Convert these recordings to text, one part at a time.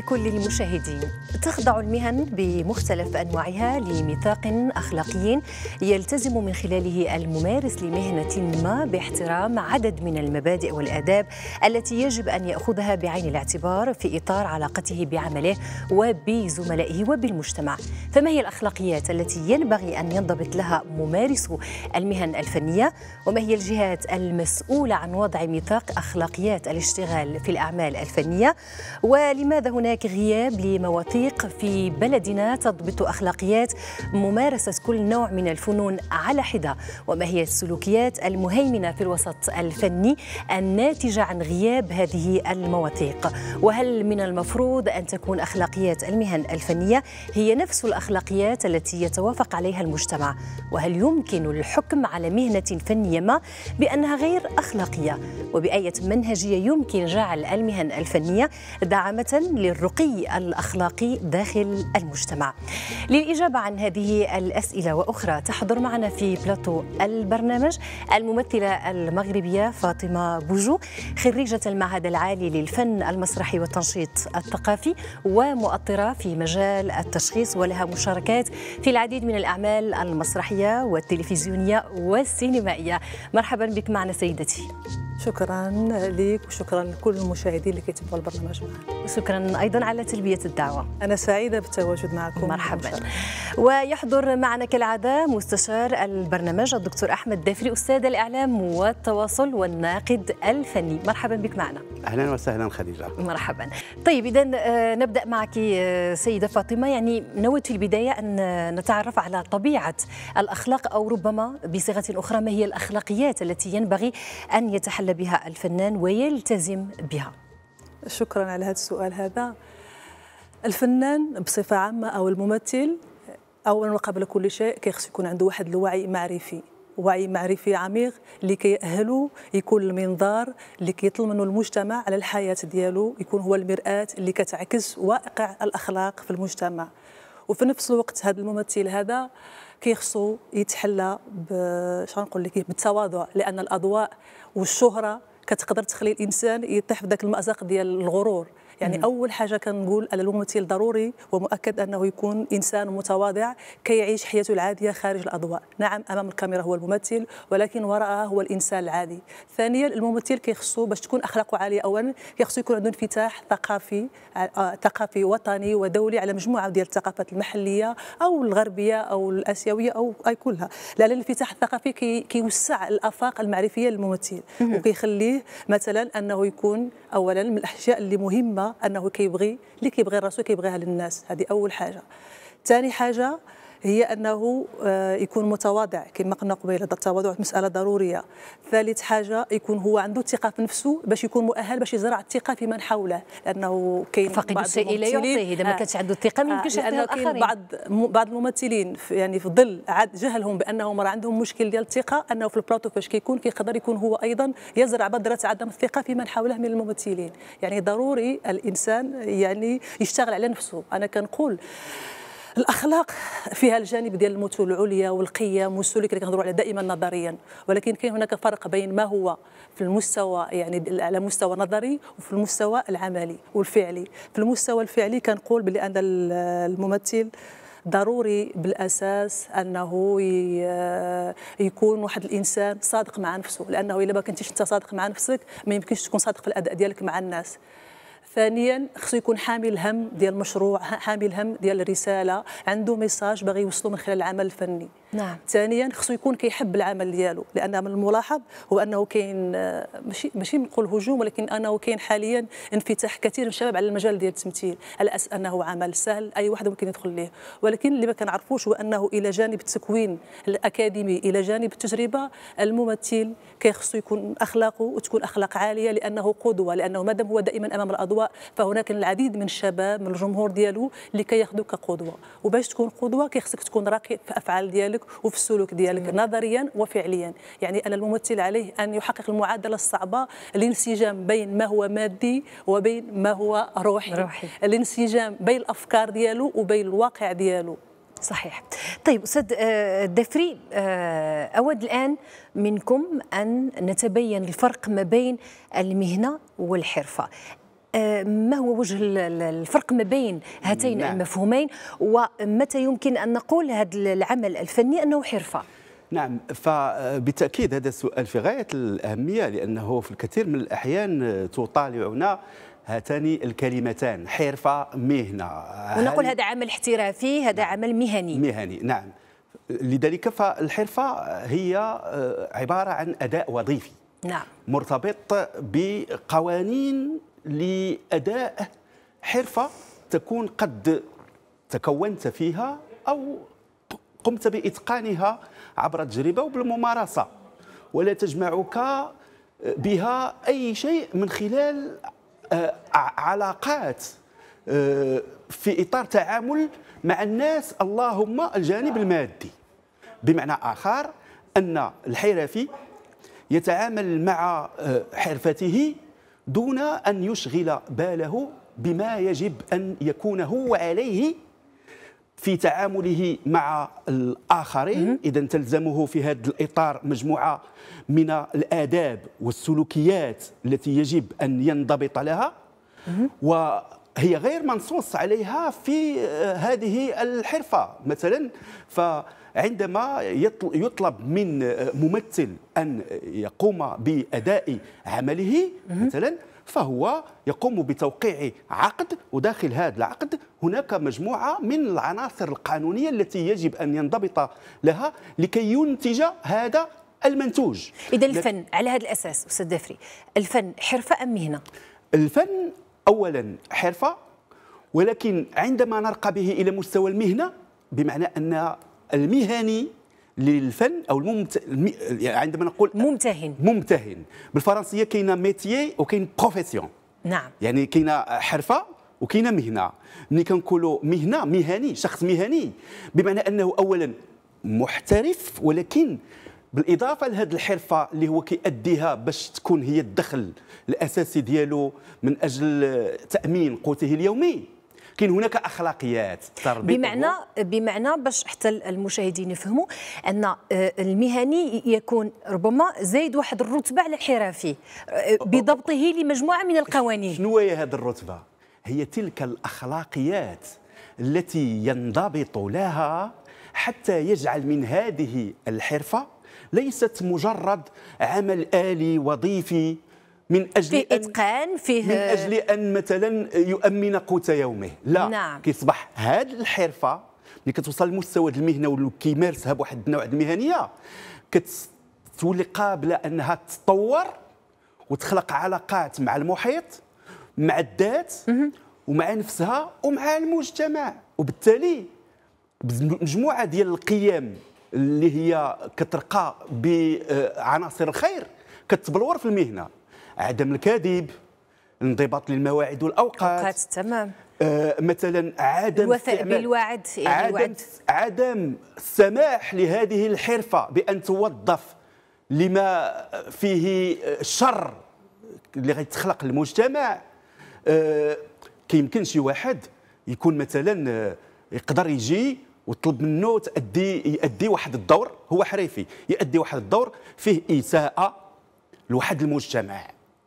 لكل المشاهدين تخضع المهن بمختلف أنواعها لميثاق أخلاقي يلتزم من خلاله الممارس لمهنة ما باحترام عدد من المبادئ والآداب التي يجب أن يأخذها بعين الاعتبار في إطار علاقته بعمله وبزملائه وبالمجتمع فما هي الأخلاقيات التي ينبغي أن ينضبط لها ممارس المهن الفنية وما هي الجهات المسؤولة عن وضع ميثاق أخلاقيات الاشتغال في الأعمال الفنية ولماذا هناك هناك غياب لمواثيق في بلدنا تضبط أخلاقيات ممارسة كل نوع من الفنون على حدة وما هي السلوكيات المهيمنة في الوسط الفني الناتجة عن غياب هذه المواثيق وهل من المفروض أن تكون أخلاقيات المهن الفنية هي نفس الأخلاقيات التي يتوافق عليها المجتمع وهل يمكن الحكم على مهنة فنية ما بأنها غير أخلاقية وبأية منهجية يمكن جعل المهن الفنية دعمة للرشد الرقي الأخلاقي داخل المجتمع للإجابة عن هذه الأسئلة وأخرى تحضر معنا في بلاتو البرنامج الممثلة المغربية فاطمة بوجو خريجة المعهد العالي للفن المسرحي والتنشيط الثقافي ومؤطرة في مجال التشخيص ولها مشاركات في العديد من الأعمال المسرحية والتلفزيونية والسينمائية مرحبا بك معنا سيدتي شكرا لك وشكرا لكل المشاهدين اللي كيتبعوا البرنامج معنا وشكرا أيضا على تلبية الدعوة أنا سعيدة بالتواجد معكم مرحبا ويحضر معنا كالعادة مستشار البرنامج الدكتور أحمد دافري أستاذ الإعلام والتواصل والناقد الفني مرحبا بك معنا أهلا وسهلا خديجة مرحبا طيب إذا آه، نبدأ معك آه، سيدة فاطمة يعني نود في البداية أن نتعرف على طبيعة الأخلاق أو ربما بصيغة أخرى ما هي الأخلاقيات التي ينبغي أن يتحلى بها الفنان ويلتزم بها شكرا على هذا السؤال هذا الفنان بصفه عامه او الممثل اولا وقبل كل شيء كيخص يكون عنده واحد الوعي معرفي وعي معرفي عميق اللي كيأهلو يكون المنظار اللي كيطلب منه المجتمع على الحياه ديالو يكون هو المراه اللي كتعكس واقع الاخلاق في المجتمع وفي نفس الوقت هذا الممثل هذا كيخصو يتحلى ب لك إيه، بالتواضع لان الاضواء والشهره كتقدر تخلي الانسان يطيح في ذاك المازق ديال الغرور يعني مم. اول حاجه كنقول الممثل ضروري ومؤكد انه يكون انسان متواضع كي يعيش حياته العاديه خارج الاضواء نعم امام الكاميرا هو الممثل ولكن وراءها هو الانسان العادي ثانيا الممثل كيخصو باش تكون اخلاقه عاليه اولا كيخصو يكون عنده انفتاح ثقافي آه، ثقافي وطني ودولي على مجموعه ديال الثقافات المحليه او الغربيه او الاسيويه او اي كلها لان الانفتاح الثقافي كي كيوسع الافاق المعرفيه للممثل وكيخليه مثلا انه يكون اولا من الاشياء اللي مهمه أنه كيبغي اللي كيبغي راسو كيبغيها للناس هذه أول حاجة ثاني حاجة هي انه آه، يكون متواضع كما قلنا قبيله التواضع مساله ضروريه ثالث حاجه يكون هو عنده ثقه في نفسه باش يكون مؤهل باش يزرع الثقه في من حوله لانه كاين فقد الشيء لا يعطيه اذا ما آه، كانش عنده الثقه ما آه، يمكنش يعطيها كاين بعض بعض الممثلين يعني في ظل جهلهم بانهم راه عندهم مشكل ديال الثقه انه في البلاطو فاش كيكون كيقدر يكون هو ايضا يزرع بذره عدم الثقه في من حوله من الممثلين يعني ضروري الانسان يعني يشتغل على نفسه انا كنقول الاخلاق فيها الجانب ديال المثل العليا والقيم والسلوك اللي كنهضروا عليه دائما نظريا ولكن كاين هناك فرق بين ما هو في المستوى يعني على مستوى نظري وفي المستوى العملي والفعلي في المستوى الفعلي كنقول بلي ان الممثل ضروري بالاساس انه يكون واحد الانسان صادق مع نفسه لانه الا ما كنتيش انت صادق مع نفسك ما يمكنش تكون صادق في الاداء ديالك مع الناس ثانيا خصو يكون حامل هم ديال المشروع حامل هم ديال الرساله عنده ميساج باغي يوصلو من خلال العمل الفني نعم ثانيا خصو يكون كيحب العمل ديالو لان من الملاحظ هو انه كاين آه، ماشي ماشي نقول هجوم ولكن انه كاين حاليا انفتاح كثير من الشباب على المجال ديال التمثيل على اساس انه عمل سهل اي واحد ممكن يدخل ليه ولكن اللي ما كنعرفوش هو انه الى جانب التكوين الاكاديمي الى جانب التجربه الممثل كيخصو يكون اخلاقه وتكون اخلاق عاليه لانه قدوه لانه مادام هو دائما امام الاضواء قدوه فهناك العديد من الشباب من الجمهور ديالو اللي كياخذوك كقدوه وباش تكون قدوه كيخصك تكون راقي في افعال ديالك وفي السلوك ديالك مم. نظريا وفعليا يعني انا الممثل عليه ان يحقق المعادله الصعبه الانسجام بين ما هو مادي وبين ما هو روحي, روحي. الانسجام بين الافكار ديالو وبين الواقع ديالو صحيح طيب استاذ آه، دفري آه، اود الان منكم ان نتبين الفرق ما بين المهنه والحرفه آه، ما هو وجه الفرق ما بين هاتين نعم. المفهومين ومتى يمكن أن نقول هذا العمل الفني أنه حرفة نعم فبالتأكيد هذا السؤال في غاية الأهمية لأنه في الكثير من الأحيان تطالعنا هاتان الكلمتان حرفة مهنة ونقول هذا عمل احترافي هذا نعم. عمل مهني مهني نعم لذلك فالحرفة هي آه، عبارة عن أداء وظيفي نعم مرتبط بقوانين لاداء حرفه تكون قد تكونت فيها او قمت باتقانها عبر التجربه وبالممارسه ولا تجمعك بها اي شيء من خلال آه، علاقات آه، في اطار تعامل مع الناس اللهم الجانب المادي بمعنى اخر ان الحرفي يتعامل مع آه، حرفته دون أن يشغل باله بما يجب أن يكون هو عليه في تعامله مع الآخرين إذا تلزمه في هذا الإطار مجموعة من الآداب والسلوكيات التي يجب أن ينضبط لها هي غير منصوص عليها في آه، هذه الحرفة مثلا فعندما يطلب من آه، ممثل أن يقوم بأداء عمله مثلا فهو يقوم بتوقيع عقد وداخل هذا العقد هناك مجموعة من العناصر القانونية التي يجب أن ينضبط لها لكي ينتج هذا المنتوج إذا الفن على هذا الأساس أستاذ دافري الفن حرفة أم مهنة؟ الفن اولا حرفه ولكن عندما نرقى به الى مستوى المهنه بمعنى ان المهني للفن او الممت... عندما نقول ممتهن ممتهن بالفرنسيه كاينه ميتيي وكاين بروفيسيون نعم يعني كاينه حرفه وكاينه مهنه ملي كنقولوا مهنه مهني شخص مهني بمعنى انه اولا محترف ولكن بالاضافه لهذه الحرفه اللي هو كيأديها باش تكون هي الدخل الاساسي ديالو من اجل تامين قوته اليومي كاين هناك اخلاقيات بمعنى بمعنى باش حتى المشاهدين يفهموا ان آه، المهني يكون ربما زايد واحد الرتبه على الحرفي آه، بضبطه لمجموعه من القوانين شنو هي هذه الرتبه هي تلك الاخلاقيات التي ينضبط لها حتى يجعل من هذه الحرفه ليست مجرد عمل آلي وظيفي من اجل في اتقان فيه من اجل ان مثلا يؤمن قوت يومه لا نعم. كيصبح هذه الحرفه ملي كتوصل لمستوى المهنه واللي كيمارسها بواحد النوع المهنيه كتولي قابله انها تتطور وتخلق علاقات مع المحيط مع الذات ومع نفسها ومع المجتمع وبالتالي مجموعه ديال القيم اللي هي كترقى بعناصر الخير كتبلور في المهنه عدم الكذب الانضباط للمواعيد والاوقات أوقات. تمام آه مثلا عدم الوفاء بالوعد يعني عدم عدم السماح لهذه الحرفه بان توظف لما فيه شر اللي غيتخلق المجتمع آه كيمكن شي واحد يكون مثلا آه، يقدر يجي وطلب منه تأدي يأدي واحد الدور هو حريفي يأدي واحد الدور فيه إساءة لواحد المجتمع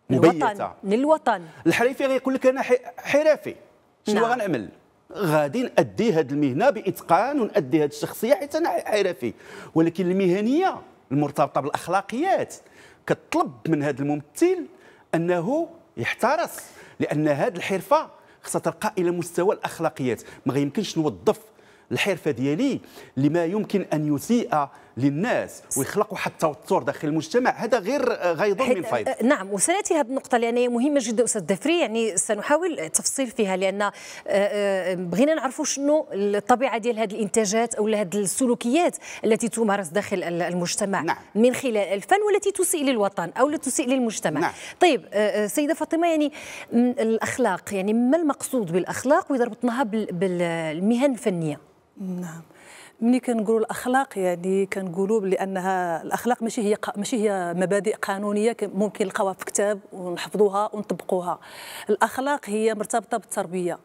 مبيتة للوطن الحريفي غيقول لك أنا حرفي شنو نعم. غنعمل غادي نأدي هذه المهنة بإتقان ونأدي هذه الشخصية حيت أنا حرفي ولكن المهنية المرتبطة بالأخلاقيات كتطلب من هذا الممثل أنه يحترس لأن هذه الحرفة خصها ترقى إلى مستوى الأخلاقيات ما يمكنش نوظف الحرفه ديالي لما يمكن ان يسيء للناس ويخلقوا حتى التوتر داخل المجتمع هذا غير آه، غيض من فيض آه، نعم وسناتي هذه النقطه لان هي مهمه جدا استاذ دفري يعني سنحاول التفصيل فيها لان آه، بغينا نعرفوا شنو الطبيعه ديال هذه الانتاجات او هذه السلوكيات التي تمارس داخل المجتمع نعم. من خلال الفن والتي تسيء للوطن او لا تسيء للمجتمع نعم. طيب سيده فاطمه يعني الاخلاق يعني ما المقصود بالاخلاق واذا ربطناها بالمهن الفنيه نعم ملي كنقولوا الاخلاق يعني كنقولوا لانها الاخلاق ماشي هي ماشي هي مبادئ قانونيه ممكن نلقاوها في كتاب ونحفظوها ونطبقوها الاخلاق هي مرتبطه بالتربيه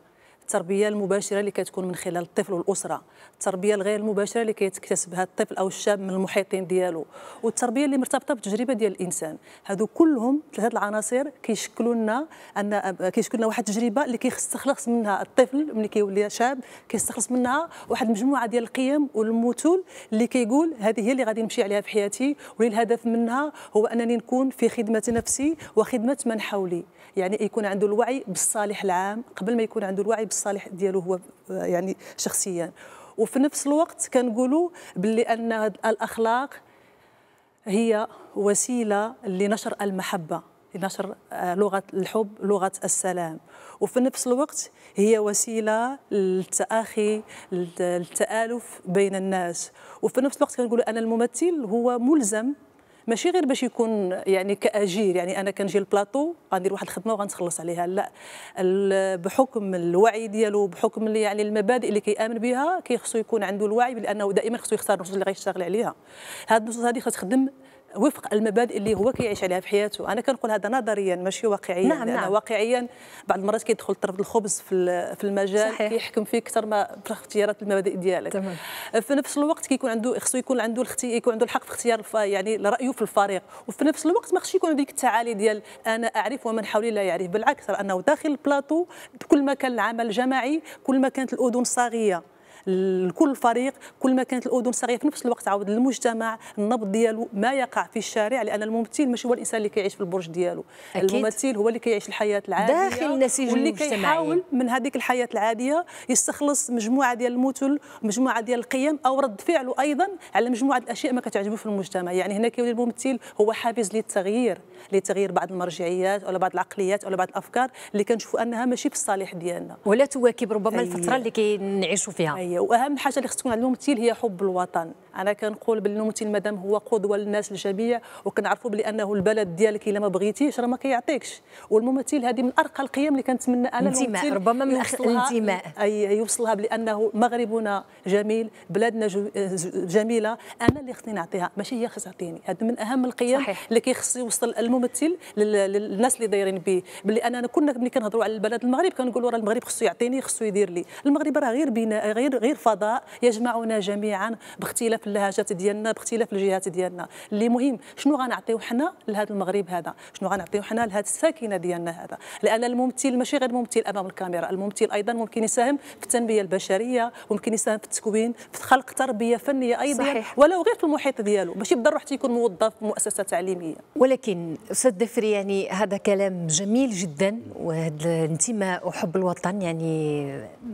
التربيه المباشره اللي كتكون من خلال الطفل والاسره التربيه الغير مباشره اللي كيكتسبها الطفل او الشاب من المحيطين ديالو والتربيه اللي مرتبطه بالتجربه ديال الانسان هادو كلهم ثلاثه العناصر كيشكلوا لنا ان كيشكلوا لنا واحد التجربه اللي كيستخلص منها الطفل ملي كيولي شاب كيستخلص منها واحد المجموعه ديال القيم والمثول اللي كيقول هذه هي اللي غادي نمشي عليها في حياتي واللي الهدف منها هو انني نكون في خدمه نفسي وخدمه من حولي يعني يكون عنده الوعي بالصالح العام قبل ما يكون عنده الوعي بالصالح ديالو هو يعني شخصيا وفي نفس الوقت كنقولوا باللي ان الاخلاق هي وسيله لنشر المحبه لنشر آه، لغه الحب لغه السلام وفي نفس الوقت هي وسيله للتاخي للتالف بين الناس وفي نفس الوقت كنقولوا ان الممثل هو ملزم ماشي غير باش يكون يعني كاجير يعني انا كنجي البلاطو غندير واحد الخدمه وغنتخلص عليها لا بحكم الوعي ديالو بحكم يعني المبادئ اللي كيامن بها كيخصو يكون عنده الوعي بانه دائما خصو يختار النصوص اللي غيشتغل عليها هاد النصوص هذه تخدم وفق المبادئ اللي هو كيعيش عليها في حياته انا كنقول هذا نظريا ماشي واقعيا نعم نعم. واقعيا بعض المرات كيدخل طرف الخبز في في المجال صحيح. كيحكم فيه اكثر ما في اختيارات المبادئ ديالك تمام. في نفس الوقت كيكون عنده خصو يكون عنده الاختي... يكون عنده الحق في اختيار الف... يعني رايه في الفريق وفي نفس الوقت ما خصش يكون ديك التعالي ديال انا اعرف ومن حولي لا يعرف بالعكس انه داخل البلاطو كل ما كان العمل جماعي كل ما كانت الاذن صاغيه لكل فريق كل ما كانت الاذن صغيره في نفس الوقت عاود المجتمع النبض ديالو ما يقع في الشارع لان الممثل ماشي هو الانسان اللي كيعيش في البرج ديالو أكيد. الممثل هو اللي كيعيش الحياه العاديه داخل النسيج واللي كيحاول من هذيك الحياه العاديه يستخلص مجموعه ديال المثل مجموعه ديال القيم او رد فعله ايضا على مجموعه الاشياء ما كتعجبه في المجتمع يعني هنا كيولي الممثل هو حافز للتغيير لتغيير بعض المرجعيات ولا بعض العقليات ولا بعض الافكار اللي كنشوفوا انها ماشي في الصالح ديالنا ولا تواكب ربما أيه. الفتره أيوة. اللي كنعيشوا فيها أيه. الوطنيه واهم حاجه اللي خصكم الممثل هي حب الوطن انا كنقول باللي الممثل مادام هو قدوه للناس الجميع وكنعرفوا بلي انه البلد ديالك الا ما بغيتيش راه ما كيعطيكش والممثل هذه من ارقى القيم اللي كنتمنى انا الانتماء ربما من الانتماء اي يوصلها بانه مغربنا جميل بلادنا جميله انا اللي خصني نعطيها ماشي هي خصها تعطيني هذا من اهم القيم صحيح. اللي كيخص يوصل الممثل للناس اللي دايرين به بلي انا كنا ملي كنهضروا على البلد المغرب كنقولوا راه المغرب خصو يعطيني خصو يدير لي المغرب راه غير بناء غير غير فضاء يجمعنا جميعا باختلاف اللهجات ديالنا باختلاف الجهات ديالنا اللي مهم شنو غنعطيو حنا لهذا المغرب هذا شنو غنعطيو حنا لهذه الساكنه ديالنا هذا لان الممثل ماشي غير ممثل امام الكاميرا الممثل ايضا ممكن يساهم في التنميه البشريه ممكن يساهم في التكوين في خلق تربيه فنيه ايضا صحيح. ولو غير في المحيط ديالو ماشي بالضروره حتى يكون موظف في مؤسسه تعليميه ولكن استاذ دفري يعني هذا كلام جميل جدا وهذا الانتماء وحب الوطن يعني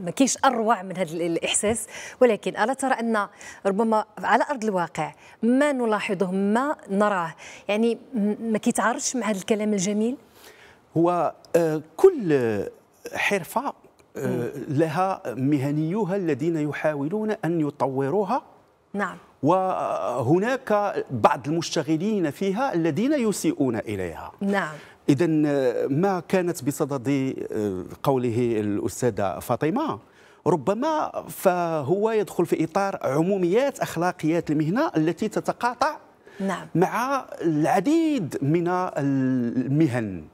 ما كاينش اروع من هذا الإحساس ولكن ألا ترى أن ربما على أرض الواقع ما نلاحظه ما نراه يعني ما كيتعارضش مع هذا الكلام الجميل هو آه، كل حرفة آه، لها مهنيوها الذين يحاولون أن يطوروها نعم وهناك بعض المشتغلين فيها الذين يسيئون إليها نعم إذا آه، ما كانت بصدد قوله الأستاذة فاطمة ربما فهو يدخل في إطار عموميات أخلاقيات المهنة التي تتقاطع نعم. مع العديد من المهن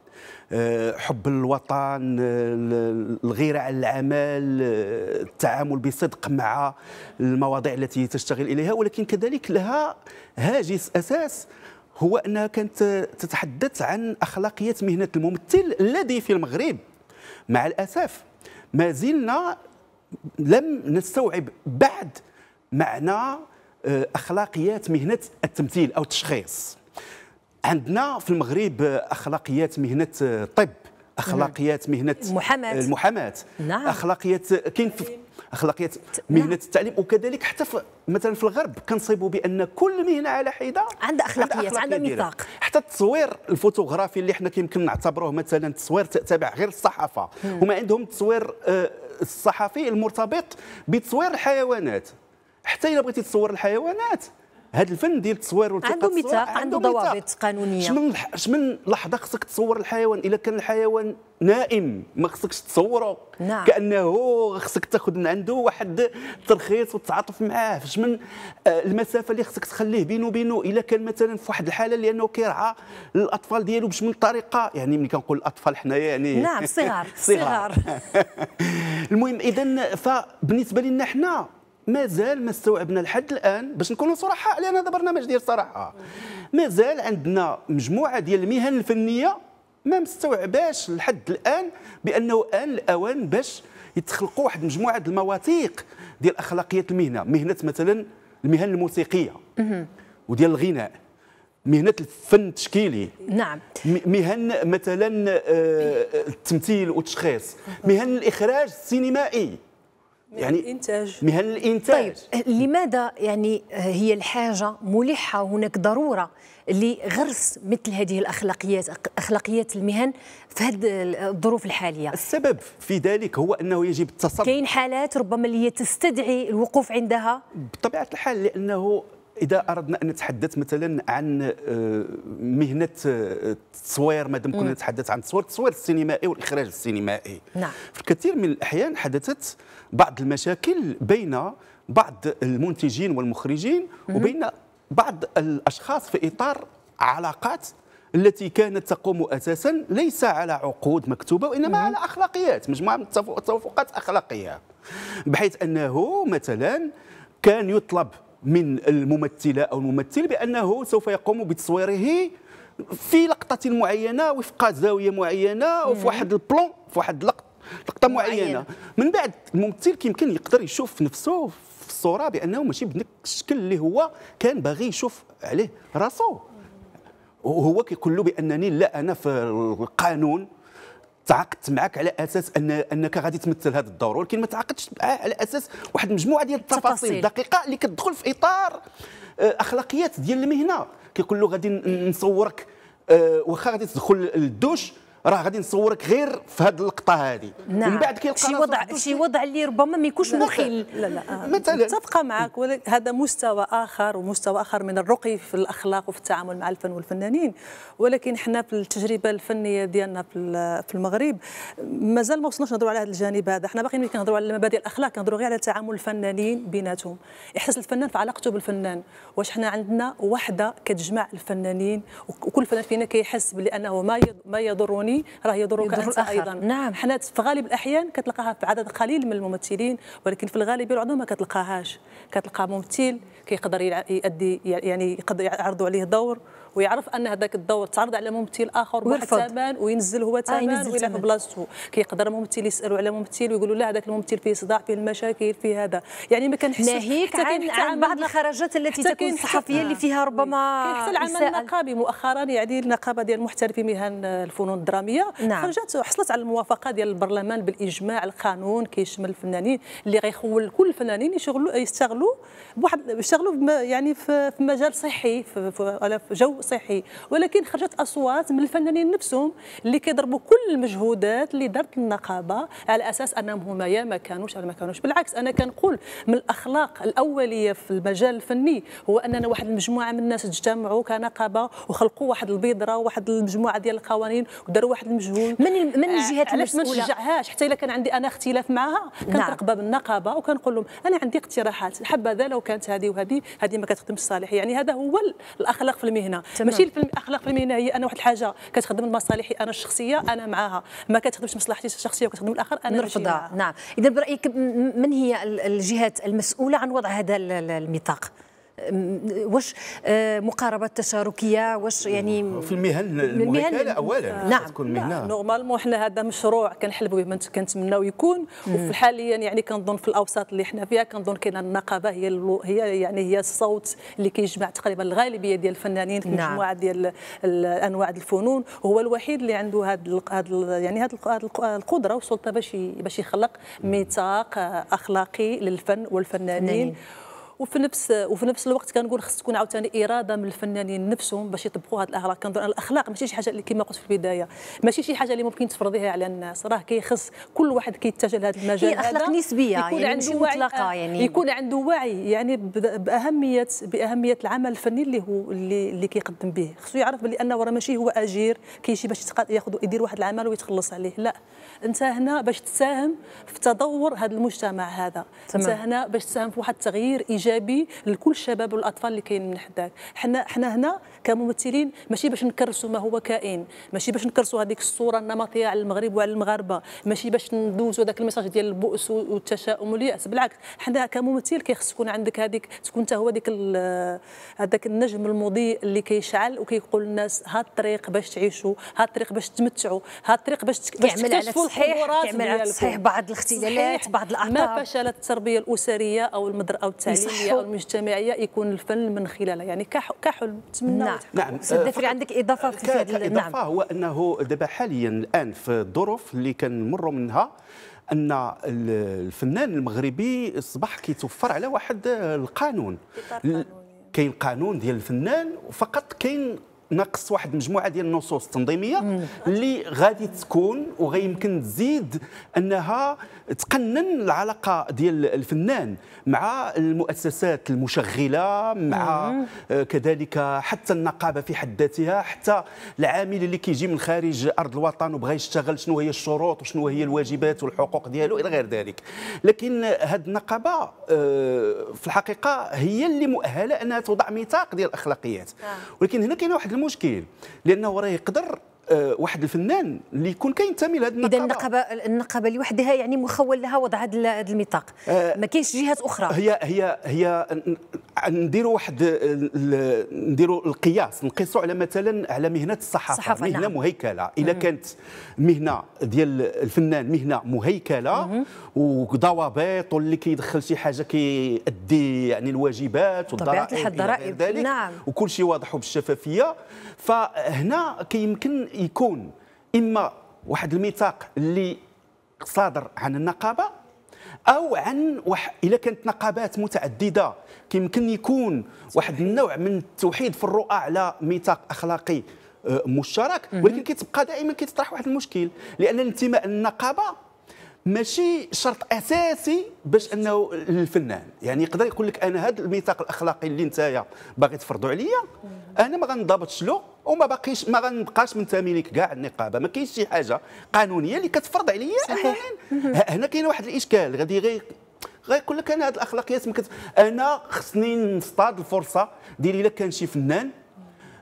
آه، حب الوطن آه، الغيرة على العمل آه، التعامل بصدق مع المواضيع التي تشتغل إليها ولكن كذلك لها هاجس أساس هو أنها كانت تتحدث عن أخلاقية مهنة الممثل الذي في المغرب مع الأسف ما زلنا لم نستوعب بعد معنى آه، اخلاقيات مهنه التمثيل او التشخيص عندنا في المغرب آه، اخلاقيات مهنه الطب آه، اخلاقيات نعم. مهنه المحاماه المحاماه نعم. اخلاقيات كاين اخلاقيات نعم. مهنه التعليم وكذلك حتى في مثلا في الغرب كنصيبوا بان كل مهنه على حيده عندها اخلاقيات عندها ميثاق حتى التصوير الفوتوغرافي اللي حنا كيمكن نعتبروه مثلا تصوير تابع غير الصحافه هما عندهم التصوير آه، الصحفي المرتبط بتصوير الحيوانات حتى الا بغيتي تصور الحيوانات هذا الفن ديال التصوير والتصوير عنده ميثاق عنده ضوابط قانونيه شمن شمن لحظه خصك تصور الحيوان الا كان الحيوان نائم ما خصكش تصوره نعم. كانه خصك تاخذ من عنده واحد الترخيص وتتعاطف معاه فاش من آه، المسافه اللي خصك تخليه بينه وبينه الا كان مثلا في واحد الحاله لانه كيرعى الاطفال ديالو باش من طريقه يعني ملي كنقول الاطفال حنايا يعني نعم صغار صغار المهم اذا فبالنسبه لنا حنا مازال ما استوعبنا لحد الان باش نكونوا صراحه لان هذا برنامج ديال الصراحه مازال عندنا مجموعه ديال المهن الفنيه ما مستوعباش لحد الان بانه ان الاوان باش يتخلقوا واحد مجموعه المواثيق ديال اخلاقيات المهنه مهنه مثلا المهن الموسيقيه وديال الغناء مهنة الفن التشكيلي نعم مهن مثلا آه، التمثيل والتشخيص مهن الإخراج السينمائي يعني الانتاج مهن الانتاج طيب لماذا يعني هي الحاجه ملحه هناك ضروره لغرس مثل هذه الاخلاقيات اخلاقيات المهن في هذه الظروف الحاليه السبب في ذلك هو انه يجب التصرف كاين حالات ربما اللي تستدعي الوقوف عندها بطبيعه الحال لانه اذا اردنا ان نتحدث مثلا عن آه، مهنه آه، التصوير ما دام كنا نتحدث عن التصوير التصوير السينمائي والاخراج السينمائي نعم. في الكثير من الاحيان حدثت بعض المشاكل بين بعض المنتجين والمخرجين وبين بعض الاشخاص في اطار علاقات التي كانت تقوم اساسا ليس على عقود مكتوبه وانما على اخلاقيات مجموعه من التوافقات اخلاقيه بحيث انه مثلا كان يطلب من الممثله او الممثل بانه سوف يقوم بتصويره في لقطه معينه وفق زاويه معينه وفي واحد البلون في واحد لقطه لقطه معينة. معينه من بعد الممثل كيمكن يقدر يشوف نفسه في الصوره بانه ماشي بنفس الشكل اللي هو كان باغي يشوف عليه راسه وهو كيقول له بانني لا انا في القانون تعاقدت معك على اساس ان انك غادي تمثل هذا الدور ولكن ما تعاقدتش معاه على اساس واحد مجموعه ديال التفاصيل الدقيقه اللي كتدخل في اطار آه، اخلاقيات ديال المهنه كيقول له غادي نصورك آه، واخا غادي تدخل للدوش راه غادي نصورك غير في هذه اللقطه هذه نعم. من بعد كيلقى شي وضع شي وضع اللي ربما ما يكونش مخل لا لا مثلا متفقه معك ولكن هذا مستوى اخر ومستوى اخر من الرقي في الاخلاق وفي التعامل مع الفن والفنانين ولكن حنا في التجربه الفنيه ديالنا في المغرب مازال ما وصلناش نهضروا على هذا الجانب هذا حنا باقيين كنهضروا على مبادئ الاخلاق كنهضروا غير على تعامل الفنانين بيناتهم احساس الفنان في علاقته بالفنان واش حنا عندنا وحده كتجمع الفنانين وكل فنان فينا كيحس بانه ما ما يضرني الفلاني راه يضرك انت ايضا نعم حنا في غالب الاحيان كتلقاها في عدد قليل من الممثلين ولكن في الغالبيه العظمى ما كتلقاهاش كتلقى ممثل كيقدر يؤدي يعني يقدر يعرضوا عليه دور ويعرف ان هذاك الدور تعرض على ممثل اخر بواحد الثمن وينزل هو آه، ثمن آه ويلعب بلاصتو كيقدر ممثل يسالوا على ممثل ويقولوا لا هذاك الممثل فيه صداع فيه المشاكل فيه هذا يعني ما كنحسش ناهيك عن, عن بعض الخرجات التي تكون الصحفية اللي فيها آه، ربما كاين حتى العمل النقابي مؤخرا يعني النقابه ديال محترفي مهن الفنون الدراميه نعم. خرجت وحصلت على الموافقه ديال البرلمان بالاجماع القانون كيشمل الفنانين اللي غيخول كل الفنانين يشغلوا يستغلوا بواحد يشتغلوا يعني في مجال صحي في, في جو صحي ولكن خرجت اصوات من الفنانين نفسهم اللي كيضربوا كل المجهودات اللي دارت النقابه على اساس انهم هما يا ما كانوش على ما كانوش بالعكس انا كنقول من الاخلاق الاوليه في المجال الفني هو اننا واحد المجموعه من الناس تجتمعوا كنقابه وخلقوا واحد البيضره واحد المجموعه ديال القوانين وداروا واحد المجهود من من الجهات آه، علاش ما نشجعهاش حتى الا كان عندي انا اختلاف معها كنترقب نعم. بالنقابه وكنقول لهم انا عندي اقتراحات حبذا لو كانت هذه وهذه هذه ما كتخدمش صالح يعني هذا هو الاخلاق في المهنه ماشي الاخلاق في المهنه هي انا واحد الحاجه كتخدم لمصالحي انا الشخصيه انا معاها ما كتخدمش مصلحتي الشخصيه وكتخدم الاخر انا نرفضها نعم اذا برايك من هي الجهات المسؤوله عن وضع هذا الميثاق واش آه، مقاربه تشاركيه واش يعني في المهن المهن اولا آه، نعم تكون مهنه نورمالمون حنا هذا مشروع كنحلبوا به كنتمناو يكون وحاليا يعني كنظن في الاوساط اللي حنا فيها كنظن كاين النقابه هي هي يعني هي الصوت اللي كيجمع تقريبا الغالبيه ديال الفنانين في نعم. مجموعه ديال انواع الفنون وهو الوحيد اللي عنده هذا يعني هذه القدره والسلطه باش باش يخلق ميثاق آه، اخلاقي للفن والفنانين فنانين. وفي نفس وفي نفس الوقت كنقول خص تكون عاوتاني اراده من الفنانين نفسهم باش يطبقوا هذه الاخلاق كنظن الاخلاق ماشي شي حاجه اللي كما قلت في البدايه ماشي شي حاجه اللي ممكن تفرضيها على الناس راه كيخص كل واحد كيتجه لهذا المجال هي اخلاق نسبيه يكون يعني عنده وعي مطلقه آه، يعني يكون عنده وعي يعني باهميه باهميه العمل الفني اللي هو اللي, اللي كيقدم به خصو يعرف بلي انه راه ماشي هو اجير كيجي باش ياخذ يدير واحد العمل ويتخلص عليه لا انت هنا باش تساهم في تدور هذا المجتمع هذا تمام. انت هنا باش تساهم في واحد التغيير ايجابي ايجابي لكل الشباب والاطفال اللي كاين من حداك حنا حنا هنا كممثلين ماشي باش نكرسوا ما هو كائن ماشي باش نكرسوا هذيك الصوره النمطيه على المغرب وعلى المغاربه ماشي باش ندوزوا ذاك الميساج ديال البؤس والتشاؤم والياس بالعكس حنا كممثل كيخص تكون عندك هذيك تكون انت هو ذاك هذاك النجم المضيء اللي كيشعل وكيقول للناس ها الطريق باش تعيشوا ها الطريق باش تمتعوا ها الطريق باش تكتشفوا الصحيح كيعمل على الصحيح بعض الاختلالات بعض الاخطاء ما فشلت التربيه الاسريه او المدر او التعليميه او المجتمعيه يكون الفن من خلالها يعني كحلم نتمنى نعم نعم دافري آه، عندك اضافه في هذا الاضافه نعم. هو انه دابا حاليا الان في الظروف اللي كنمروا منها ان الفنان المغربي اصبح كيتوفر على واحد القانون كاين قانون ديال الفنان وفقط كاين ناقص واحد المجموعه ديال النصوص التنظيميه اللي غادي تكون وغيمكن تزيد انها تقنن العلاقه ديال الفنان مع المؤسسات المشغله مع آه، كذلك حتى النقابه في حد ذاتها حتى العامل اللي كيجي من خارج ارض الوطن وبغى يشتغل شنو هي الشروط وشنو هي الواجبات والحقوق ديالو الى غير ذلك لكن هاد النقابه آه، في الحقيقه هي اللي مؤهله انها توضع ميثاق ديال الاخلاقيات نعم. ولكن هنا كاين واحد المشكل لانه راه يقدر آه، واحد الفنان اللي يكون كينتمي لهذه النقابه اذا النقابه النقابه لوحدها يعني مخول لها وضع هذا الميثاق آه، ما كاينش جهات اخرى هي هي هي نديروا واحد نديروا القياس نقيسوا على مثلا على مهنه الصحافه, الصحافه مهنه نعم. مهيكله اذا كانت مهنه ديال الفنان مهنه مهيكله وضوابط واللي كيدخل شي حاجه كيأدي يعني الواجبات والضرائب نعم وكل شيء واضح وبالشفافيه فهنا كيمكن يكون اما واحد الميثاق اللي صادر عن النقابه او عن وح... الا كانت نقابات متعدده كيمكن يكون واحد النوع من التوحيد في الرؤى على ميثاق اخلاقي آه، مشترك ولكن كتبقى دائما كيتطرح واحد المشكل لان الانتماء للنقابه ماشي شرط اساسي باش انه الفنان يعني يقدر يقول لك انا هذا الميثاق الاخلاقي اللي نتايا باغي تفرضوا عليا انا ما غنضبطش له وما باقيش ما غنبقاش منتمي ليك كاع النقابه ما كاينش شي حاجه قانونيه اللي كتفرض عليا هنا كاين واحد الاشكال غادي غير غيقول لك انا هذه الاخلاقيات مكت... انا خصني نصطاد الفرصه ديال الا كان شي فنان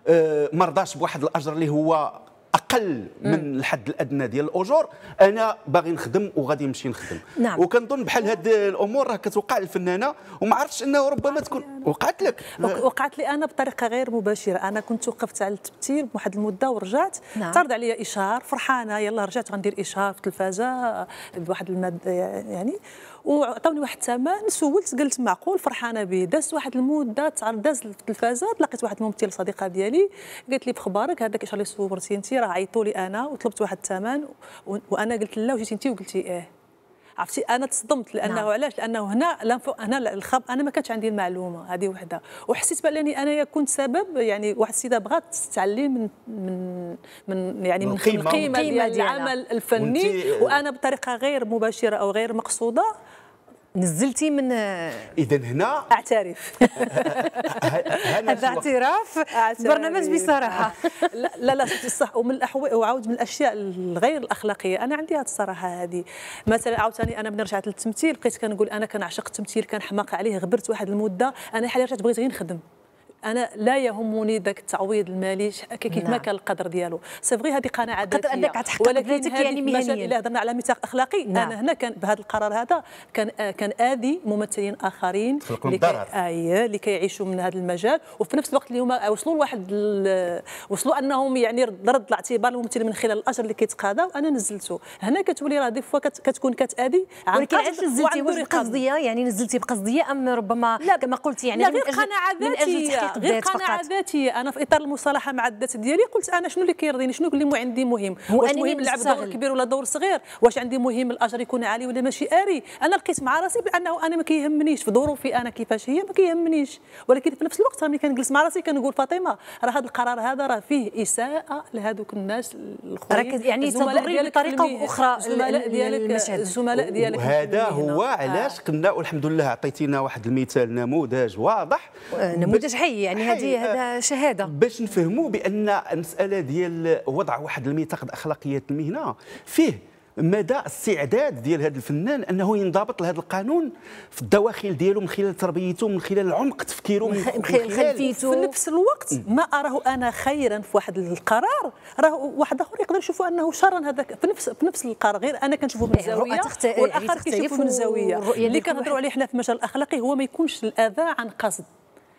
آه ما رضاش بواحد الاجر اللي هو اقل من الحد الادنى ديال الاجور انا باغي نخدم وغادي نمشي نخدم نعم. وكنظن بحال هاد الامور راه كتوقع للفنانه وما عرفتش انه ربما تكون وقعت لك وقعت لي انا بطريقه غير مباشره انا كنت وقفت على التبتيل بواحد المده ورجعت نعم. طرد عليا اشهار فرحانه يلا رجعت غندير اشهار في التلفازه بواحد الماده يعني وعطاوني واحد الثمن سولت قلت معقول فرحانه به دازت واحد المده داز التلفازه تلاقيت واحد الممثل صديقه ديالي قالت لي بخبارك هذاك اش اللي صورتي انت راه عيطوا لي انا وطلبت واحد الثمن وانا قلت لا وجيتي انت وقلتي ايه عرفتي انا تصدمت لانه نعم. علاش لانه هنا هنا الخب انا ما كانتش عندي المعلومه هذه وحده وحسيت بانني انا كنت سبب يعني واحد السيده بغات تتعلم من من من يعني من القيمه ديال العمل الفني وانا بطريقه غير مباشره او غير مقصوده نزلتي من اذا هنا اعترف هذا اعتراف برنامج بصراحه لا لا, صح ومن الاحوال وعاود من الاشياء الغير الاخلاقيه انا عندي هذه الصراحه هذه مثلا عاوتاني انا من رجعت للتمثيل بقيت كنقول انا كنعشق التمثيل كنحماق عليه غبرت واحد المده انا حاليا رجعت بغيت غير نخدم انا لا يهمني ذاك التعويض المالي كيف نعم. ما كان القدر ديالو سيفغي هذه قناعه ذاتيه قدر انك ولكن يعني مهنيا اللي هضرنا على ميثاق اخلاقي نعم. انا هنا كان بهذا القرار هذا كان آه كان اذي ممثلين اخرين اللي ايوه اللي كيعيشوا من هذا المجال وفي نفس الوقت اللي هما وصلوا لواحد وصلوا انهم يعني رد الاعتبار الممثل من خلال الاجر اللي كيتقاضى وانا نزلته هنا كتولي راه دي فوا كتكون كتاذي ولكن علاش نزلتي بقصديه يعني نزلتي بقصديه ام ربما لا كما قلت يعني لا غير قناعه ذاتيه غير قناعه ذاتيه انا في اطار المصالحه مع الذات ديالي قلت انا شنو اللي كيرضيني شنو اللي عندي مهم واش مهم نلعب دور كبير ولا دور صغير واش عندي مهم الاجر يكون عالي ولا ماشي اري انا لقيت مع راسي بانه انا ما كيهمنيش في ظروفي انا كيفاش هي ما كيهمنيش ولكن في نفس الوقت ملي كنجلس مع راسي كنقول فاطمه راه هذا القرار هذا راه فيه اساءه لهذوك الناس الاخرين يعني تضري بطريقه اخرى الزملاء ديالك الزملاء ديالك هذا هو علاش قلنا آه. والحمد لله عطيتينا واحد المثال نموذج واضح نموذج حي يعني حي يعني هذه آه، هذا شهاده باش نفهموا بان المساله ديال وضع واحد الميثاق اخلاقيات المهنه فيه مدى استعداد ديال هذا الفنان انه ينضبط لهذا القانون في الدواخل ديالو من خلال تربيته من خلال عمق تفكيره من خلال خلفيته في نفس الوقت ما اراه انا خيرا في واحد القرار راه واحد اخر يقدر يشوفه انه شرا هذا في نفس في نفس القرار غير انا كنشوفه من زاويه والاخر يعني كيشوفه من زاويه اللي كنهضروا عليه حنا في المجال الاخلاقي هو ما يكونش الاذى عن قصد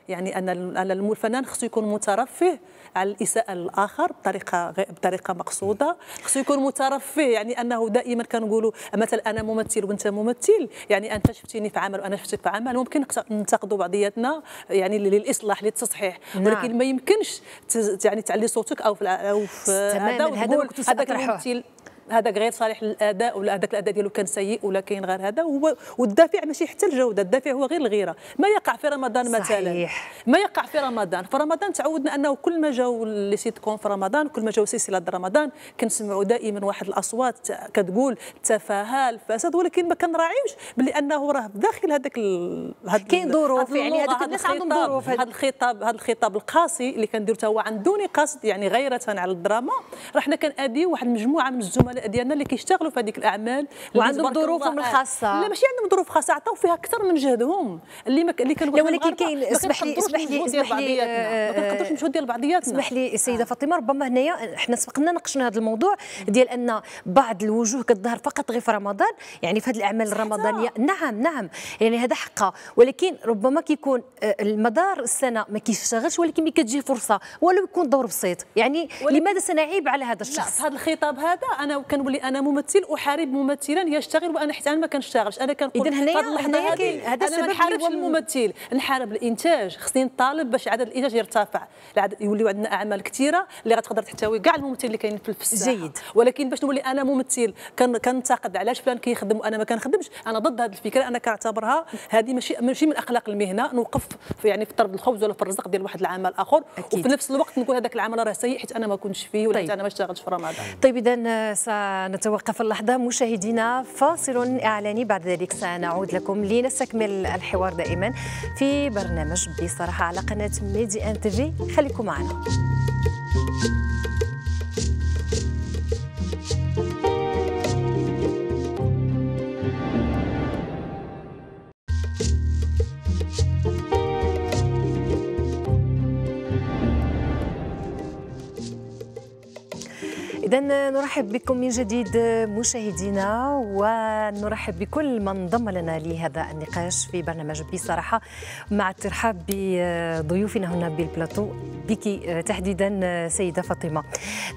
يعني ان الفنان خصو يكون مترفه على الاساءه للاخر بطريقه بطريقه مقصوده خصو يكون مترفه يعني انه دائما كنقولوا مثلا انا ممثل وانت ممثل يعني انت شفتيني في عمل وانا شفتك في عمل ممكن ننتقدوا بعضياتنا يعني للاصلاح للتصحيح نعم. ولكن ما يمكنش يعني تعلي صوتك او في او في هذا هذا كنت هذاك غير صالح للاداء ولا هذاك الاداء ديالو كان سيء ولا كاين غير هذا هو والدافع ماشي حتى الجوده الدافع هو غير الغيره ما يقع في رمضان مثلا صحيح. ما يقع في رمضان في رمضان تعودنا انه كل ما جاوا لي سيتكون في رمضان كل ما جاوا سلسله رمضان كنسمعوا دائما واحد الاصوات كتقول التفاهه الفساد ولكن ما كنراعيوش بلي انه راه داخل هذاك كاين ظروف يعني هذوك الناس عندهم ظروف هذا الخطاب هذا الخطاب القاسي اللي كندير هو عن دون قصد يعني غيره على الدراما راه حنا كناديو واحد المجموعه من الزملاء ديالنا اللي كيشتغلوا في هذيك الاعمال وعندهم ظروفهم الخاصه لا ماشي ظروف خاصه عطاو فيها اكثر من جهدهم اللي ما اللي كانوا ولكن كاين اسمح لي اسمح لي آه، اسمح لي ما كنقدروش نمشيو ديال بعضياتنا اسمح لي السيده فاطمه ربما هنايا حنا سبقنا ناقشنا هذا الموضوع ديال ان بعض الوجوه كتظهر فقط غير في رمضان يعني في هذه الاعمال الرمضانيه نعم نعم يعني هذا حقها ولكن ربما كيكون آه، المدار السنه ما كيشتغلش ولكن ملي كتجي فرصه ولو يكون دور بسيط يعني لماذا سنعيب على هذا الشخص هذا الخطاب هذا انا كنولي انا ممثل احارب ممثلا يشتغل وانا حتى ما كنشتغلش انا كنقول نقول اذا هنايا هنايا هذا السبب نحاربش الممثل نحارب الانتاج خصني نطالب باش عدد الانتاج يرتفع يوليو عندنا اعمال كثيره اللي غتقدر تحتوي كاع الممثل اللي كاين في الساحه جيد ولكن باش نولي انا ممثل كنتقد علاش فلان كيخدم وانا ما كنخدمش انا ضد هذه الفكره انا كنعتبرها هذه ماشي ماشي من اخلاق المهنه نوقف في يعني في طرد الخبز ولا في الرزق ديال واحد العمل اخر أكيد. وفي نفس الوقت نقول هذاك العمل راه سيء حيت انا ما كنتش فيه ولا طيب. انا ما اشتغلتش في رمضان طيب اذا سنتوقف اللحظه مشاهدينا فاصل اعلاني بعد ذلك ساعه سنعود لكم لنستكمل الحوار دائما في برنامج بصراحه على قناه ميدي ان تيفي خليكم معنا إذا نرحب بكم من جديد مشاهدينا ونرحب بكل من انضم لنا لهذا النقاش في برنامج بصراحة مع الترحاب بضيوفنا هنا بالبلاطو بك تحديدا سيدة فاطمة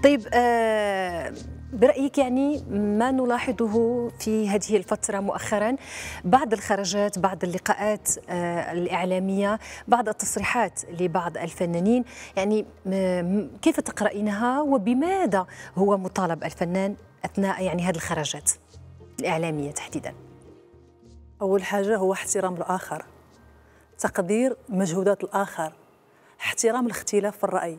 طيب آه برأيك يعني ما نلاحظه في هذه الفترة مؤخرا بعض الخرجات بعض اللقاءات آه، الإعلامية بعض التصريحات لبعض الفنانين يعني كيف تقرأينها وبماذا هو مطالب الفنان أثناء يعني هذه الخرجات الإعلامية تحديدا أول حاجة هو احترام الآخر تقدير مجهودات الآخر احترام الاختلاف في الرأي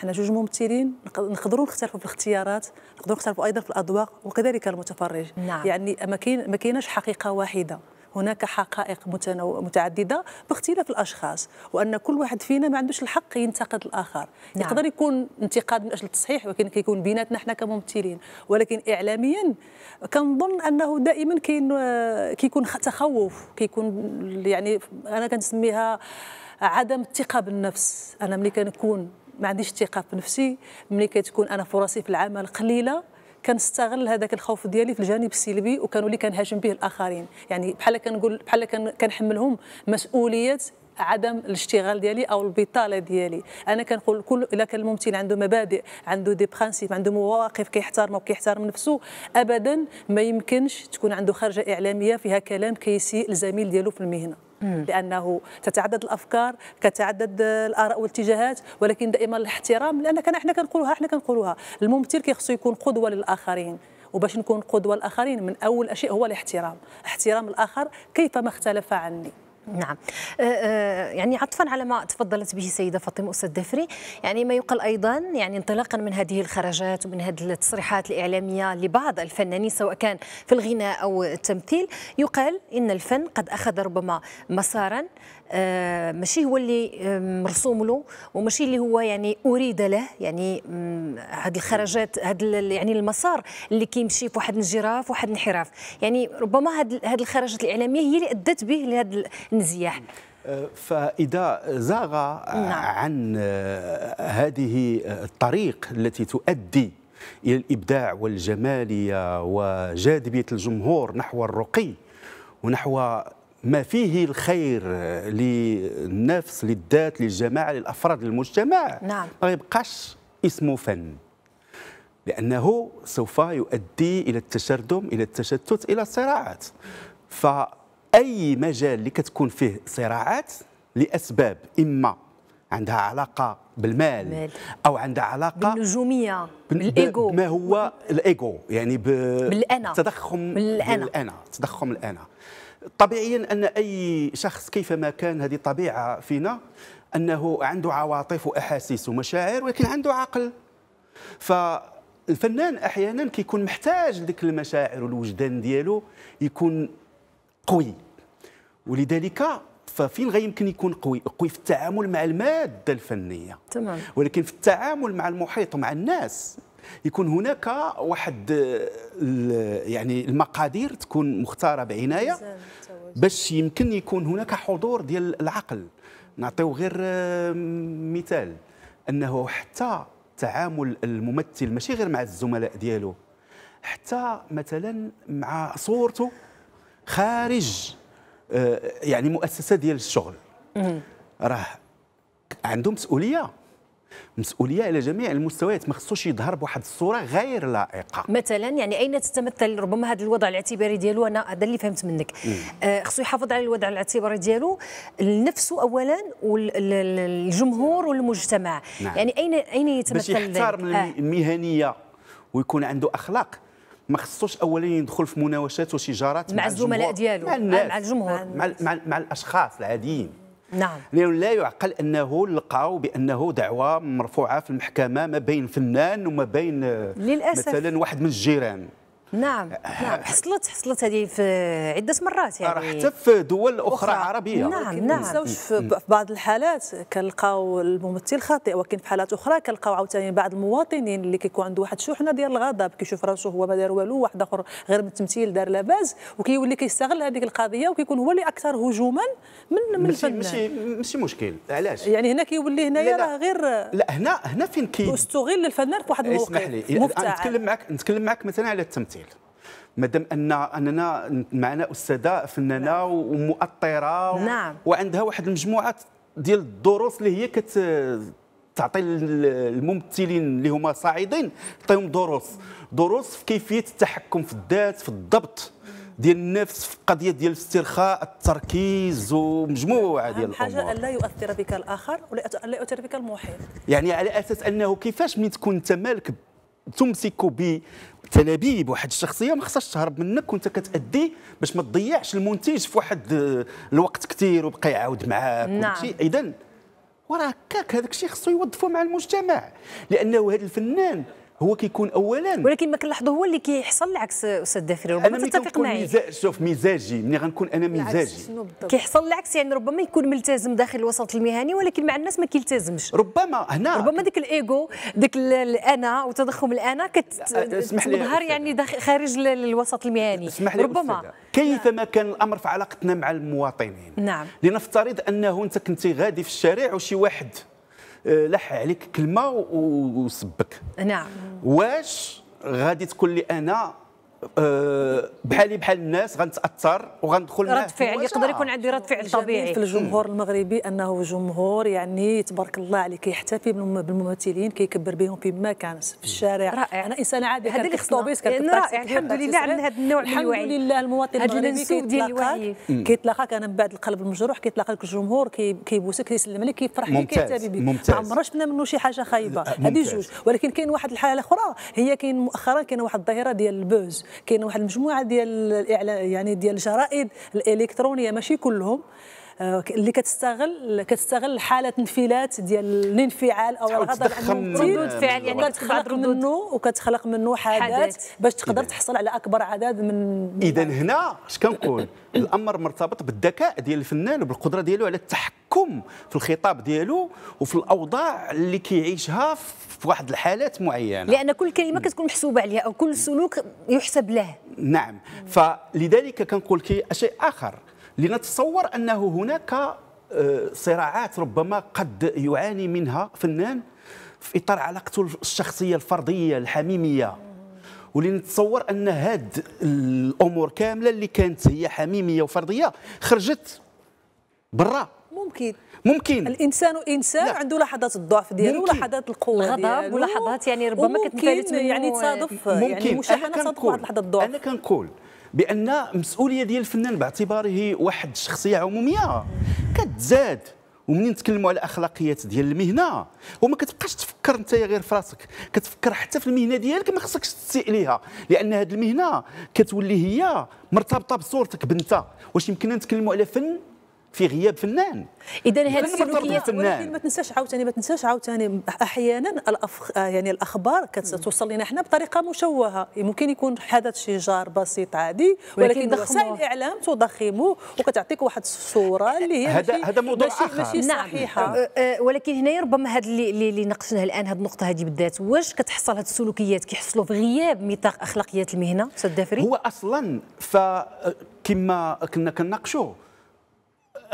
حنا جوج ممثلين نقدروا نختلفوا في الاختيارات نقدروا نختلفوا ايضا في الاذواق وكذلك المتفرج نعم. يعني ما كاين ما كايناش حقيقه واحده هناك حقائق متنو... متعدده باختلاف الاشخاص وان كل واحد فينا ما عندوش الحق ينتقد الاخر نعم. يقدر يكون انتقاد من اجل التصحيح ولكن كيكون بيناتنا حنا كممثلين ولكن اعلاميا كنظن انه دائما كاين كيكون تخوف كيكون يعني انا كنسميها عدم الثقه بالنفس انا ملي كنكون ما عنديش ثقه في نفسي ملي كتكون انا فرصي في العمل قليله كنستغل هذاك الخوف ديالي في الجانب السلبي وكنولي كنهاجم به الاخرين يعني بحال كنقول بحال كنحملهم مسؤوليه عدم الاشتغال ديالي او البطاله ديالي انا كنقول كل الا كان الممثل عنده مبادئ عنده دي برانسيب عنده مواقف كيحترم وكيحترم نفسه ابدا ما يمكنش تكون عنده خرجه اعلاميه فيها كلام كيسيء الزميل ديالو في المهنه لانه تتعدد الافكار كتعدد الاراء والاتجاهات ولكن دائما الاحترام لان كان حنا كنقولوها حنا كنقولوها الممثل كيخصو يكون قدوه للاخرين وباش نكون قدوه للاخرين من اول اشياء هو الاحترام احترام الاخر كيفما اختلف عني نعم أه،, أه يعني عطفا على ما تفضلت به سيدة فاطمة أستاذ دفري يعني ما يقال أيضا يعني انطلاقا من هذه الخرجات ومن هذه التصريحات الإعلامية لبعض الفنانين سواء كان في الغناء أو التمثيل يقال إن الفن قد أخذ ربما مسارا آه، ماشي هو اللي مرسوم له وماشي اللي هو يعني اريد له يعني هاد الخرجات هاد يعني المسار اللي كيمشي فواحد الانجراف واحد الانحراف يعني ربما هاد هاد الخرجات الاعلاميه هي اللي ادت به لهذا الانزياح آه، فإذا زاغ نعم. عن آه، هذه الطريق التي تؤدي إلى الإبداع والجمالية وجاذبية الجمهور نحو الرقي ونحو ما فيه الخير للنفس للذات للجماعه للافراد للمجتمع نعم ما يبقاش اسمه فن لانه سوف يؤدي الى التشردم الى التشتت الى الصراعات فاي مجال اللي كتكون فيه صراعات لاسباب اما عندها علاقه بالمال او عندها علاقه بالنجوميه بالايجو ما هو الايجو يعني بالانا تضخم بالانا تضخم الانا طبيعيا ان اي شخص كيفما كان هذه الطبيعه فينا انه عنده عواطف واحاسيس ومشاعر ولكن عنده عقل فالفنان احيانا كيكون محتاج لديك المشاعر والوجدان ديالو يكون قوي ولذلك ففين غيمكن يكون قوي قوي في التعامل مع الماده الفنيه تمام ولكن في التعامل مع المحيط ومع الناس يكون هناك واحد يعني المقادير تكون مختاره بعنايه باش يمكن يكون هناك حضور ديال العقل نعطيو غير آه، مثال انه حتى تعامل الممثل ماشي غير مع الزملاء ديالو حتى مثلا مع صورته خارج آه، يعني مؤسسه ديال الشغل راه عنده مسؤوليه مسؤوليه على جميع المستويات ما خصوش يظهر بواحد الصوره غير لائقه مثلا يعني اين تتمثل ربما هذا الوضع الاعتباري ديالو انا هذا اللي فهمت منك آه خصو يحافظ على الوضع الاعتباري ديالو لنفسه اولا والجمهور والمجتمع نعم. يعني اين اين يتمثل باش يحترم آه. المهنيه ويكون عنده اخلاق ما خصوش اولا يدخل في مناوشات وشجارات مع, مع الزملاء ديالو مع, مع الجمهور مع, مع, مع الاشخاص العاديين نعم لانه لا يعقل انه لقاو بانه دعوه مرفوعه في المحكمه ما بين فنان وما بين آه، للأسف. مثلا واحد من الجيران نعم نعم حصلت حصلت هذه في عده مرات يعني حتى في دول اخرى, أخرى عربيه نعم نعم ما في بعض الحالات كنلقاو الممثل خاطئ ولكن في حالات اخرى كنلقاو عاوتاني بعض المواطنين اللي كيكون عنده واحد الشحنه ديال الغضب كيشوف راسو هو ما دار والو واحد اخر غير بالتمثيل دار لاباس وكيولي كيستغل هذيك القضيه وكيكون هو اللي اكثر هجوما من من الفنان ماشي ماشي مشكل علاش يعني هنا كيولي هنايا راه غير لا هنا هنا فين كي استغل الفنان في واحد الموقف اسمح لي نتكلم معك نتكلم معك مثلا على التمثيل مادام ان اننا معنا استاذه فنانه نعم. ومؤطره ومؤطره نعم. وعندها واحد المجموعه ديال الدروس اللي هي كت تعطي الممثلين اللي هما صاعدين تعطيهم دروس دروس في كيفيه التحكم في الذات في الضبط ديال النفس في قضيه ديال الاسترخاء التركيز ومجموعه ديال الامور حاجه الا يؤثر بك الاخر ولا يؤثر بك المحيط يعني على اساس انه كيفاش من تكون انت مالك تمسك بتلابيب واحد الشخصيه ما خصهاش تهرب منك وانت كتادي باش ما تضيعش المنتج في واحد الوقت كثير وبقى يعاود معاك نعم. وكل شيء اذا وراه هكاك هذاك الشيء خصو يوظفوه مع المجتمع لانه هذا الفنان هو كيكون اولا ولكن ما كنلاحظوا هو اللي كيحصل العكس استاذ دافري ربما تتفق معي مزاج شوف مزاجي ملي غنكون انا مزاجي كيحصل العكس يعني ربما يكون ملتزم داخل الوسط المهني ولكن مع الناس ما كيلتزمش ربما هنا ربما ديك الايجو ديك الانا وتضخم الانا كتظهر آه، يعني داخل خارج الوسط المهني اسمح لي ربما كيفما كان الامر في علاقتنا مع المواطنين نعم لنفترض انه انت كنتي غادي في الشارع وشي واحد آه، لح عليك كلمه وسبك نعم واش غادي تقول لي انا أه بحالي بحال الناس غنتاثر وغندخل رد فعل يقدر يكون عندي رد فعل طبيعي في الجمهور المغربي انه جمهور يعني تبارك الله عليه كيحتفي بالممثلين كيكبر بهم فيما كان في الشارع رائع انا انسان عادي هذا اللي خصوبيس يعني رائع الحمد لله عندنا هذا النوع من الوعي الحمد لله المواطن المغربي كيتلاقاك كيتلاقاك انا من بعد القلب المجروح لك الجمهور كيبوسك كيسلم عليك كيفرح لك كيعتبي بك ما عمرنا شفنا منه شي حاجه خايبه هذه جوج ولكن كاين واحد الحاله اخرى هي كاين مؤخرا كاين واحد الظاهره ديال البوز كاين واحد المجموعه ديال يعني ديال الجرائد الالكترونيه ماشي كلهم اللي كتستغل كتستغل حاله انفلات ديال الانفعال او الغضب ردود فعل يعني كتخلق منه وكتخلق منه حاجات باش تقدر تحصل على اكبر عدد من اذا هنا اش كنقول الامر مرتبط بالذكاء ديال الفنان وبالقدره ديالو على التحكم في الخطاب ديالو وفي الاوضاع اللي كيعيشها في واحد الحالات معينه لان كل كلمه كتكون محسوبه عليها او كل سلوك يحسب له نعم فلذلك كنقول كي شيء اخر لنتصور انه هناك آه، صراعات ربما قد يعاني منها فنان في اطار علاقته الشخصيه الفرديه الحميميه ولنتصور ان هاد الامور كامله اللي كانت هي حميميه وفرديه خرجت برا ممكن ممكن الانسان انسان عنده لحظات الضعف ديالو ولحظات القوه الغضب ولحظات يعني ربما كتنفلت يعني تصادف ممكن. يعني مشاهده تصادف واحد لحظه الضعف انا كنقول بان المسؤوليه ديال الفنان باعتباره واحد شخصيه عموميه كتزاد ومنين تكلموا على اخلاقيات ديال المهنه وما كتبقاش تفكر انت غير في راسك كتفكر حتى في المهنه ديالك ما خصكش تسيء ليها لان هذه المهنه كتولي هي مرتبطه بصورتك بنتا واش يمكننا نتكلموا على فن في غياب فنان اذا هذه السلوكيات ولكن ما تنساش عاوتاني ما تنساش عاوتاني احيانا الأفخ... يعني الاخبار كتوصل لنا احنا بطريقه مشوهه ممكن يكون حدث شي جار بسيط عادي ولكن, ولكن وسائل الاعلام تضخمه وكتعطيك واحد الصوره اللي هي هذا هذا موضوع ماشي اخر ماشي نعم. صحيحه نعم. ولكن هنا ربما هذا اللي اللي ناقشناه الان هذه النقطه هذه بالذات واش كتحصل هذه السلوكيات كيحصلوا في غياب ميثاق اخلاقيات المهنه استاذ دافري هو اصلا فكما كنا كنناقشوا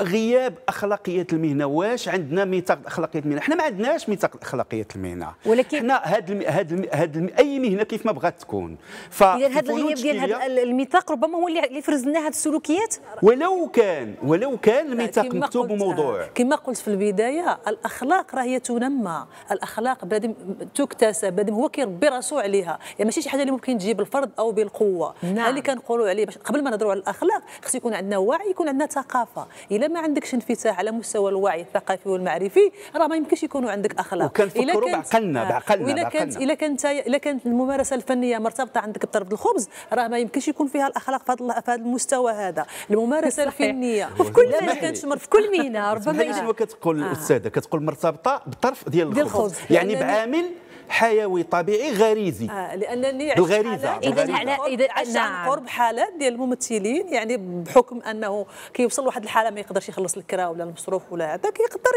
غياب اخلاقيه المهنه واش عندنا ميثاق اخلاقيه المهنه حنا ما عندناش ميثاق اخلاقيه المهنه ولكن حنا هاد الم... هاد الم... هاد الم... اي مهنه كيف ما بغات تكون ف هذا الغياب ديال هاد الميثاق ربما هو اللي فرز لنا هاد السلوكيات ولو كان ولو كان الميثاق مكتوب وموضوع كما قلت في البدايه الاخلاق راه هي تنمى الاخلاق بنادم تكتسب بنادم هو كيربي راسو عليها يعني ماشي شي حاجه اللي ممكن تجي بالفرض او بالقوه نعم. اللي كنقولوا عليه قبل ما نهضروا على الاخلاق خص يكون عندنا وعي يكون عندنا ثقافه الا الا ما عندكش انفتاح على مستوى الوعي الثقافي والمعرفي راه ما يمكنش يكونوا عندك اخلاق وكنفكروا بعقلنا آه. بعقلنا الا كانت الا كانت الا كانت الممارسه الفنيه مرتبطه عندك بطرف الخبز راه ما يمكنش يكون فيها الاخلاق في هذا المستوى هذا الممارسه الفنيه وفي كل ما كانت في كل مينا ربما كتقول الاستاذه آه. كتقول مرتبطه بطرف ديال الخبز يعني بعامل حيوي طبيعي غريزي آه لانني بالغريزه اذا على اذا عشت عن نعم. قرب حالات ديال الممثلين يعني بحكم انه كيوصل لواحد الحاله ما يقدرش يخلص الكرا ولا المصروف ولا هذا كيقدر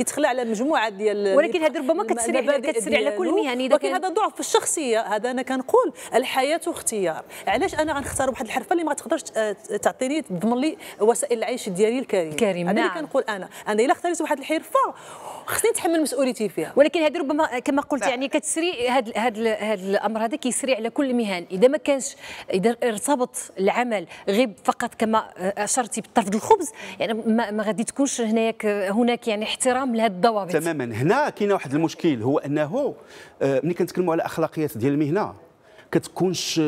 يتخلى على مجموعه ديال ولكن هذه ربما كتسري كتسري على كل مهن اذا ولكن هذا ضعف في الشخصيه هذا انا كنقول الحياه اختيار علاش انا غنختار واحد الحرفه اللي ما تقدرش تعطيني تضمن لي وسائل العيش ديالي الكريم كريم هذا نعم. اللي كنقول انا انا الا اختاريت واحد الحرفه خصني نتحمل مسؤوليتي فيها ولكن هذه ربما كما قلت نعم. يعني كتسري هاد هاد هاد الامر هذا كيسري على كل المهن اذا ما كانش اذا ارتبط العمل غير فقط كما اشرتي بالطرف ديال الخبز يعني ما, ما غادي تكونش هناك هناك يعني احترام لهاد الضوابط تماما هنا كاين واحد المشكل هو انه آه، ملي كنتكلموا على اخلاقيات ديال المهنه كتكونش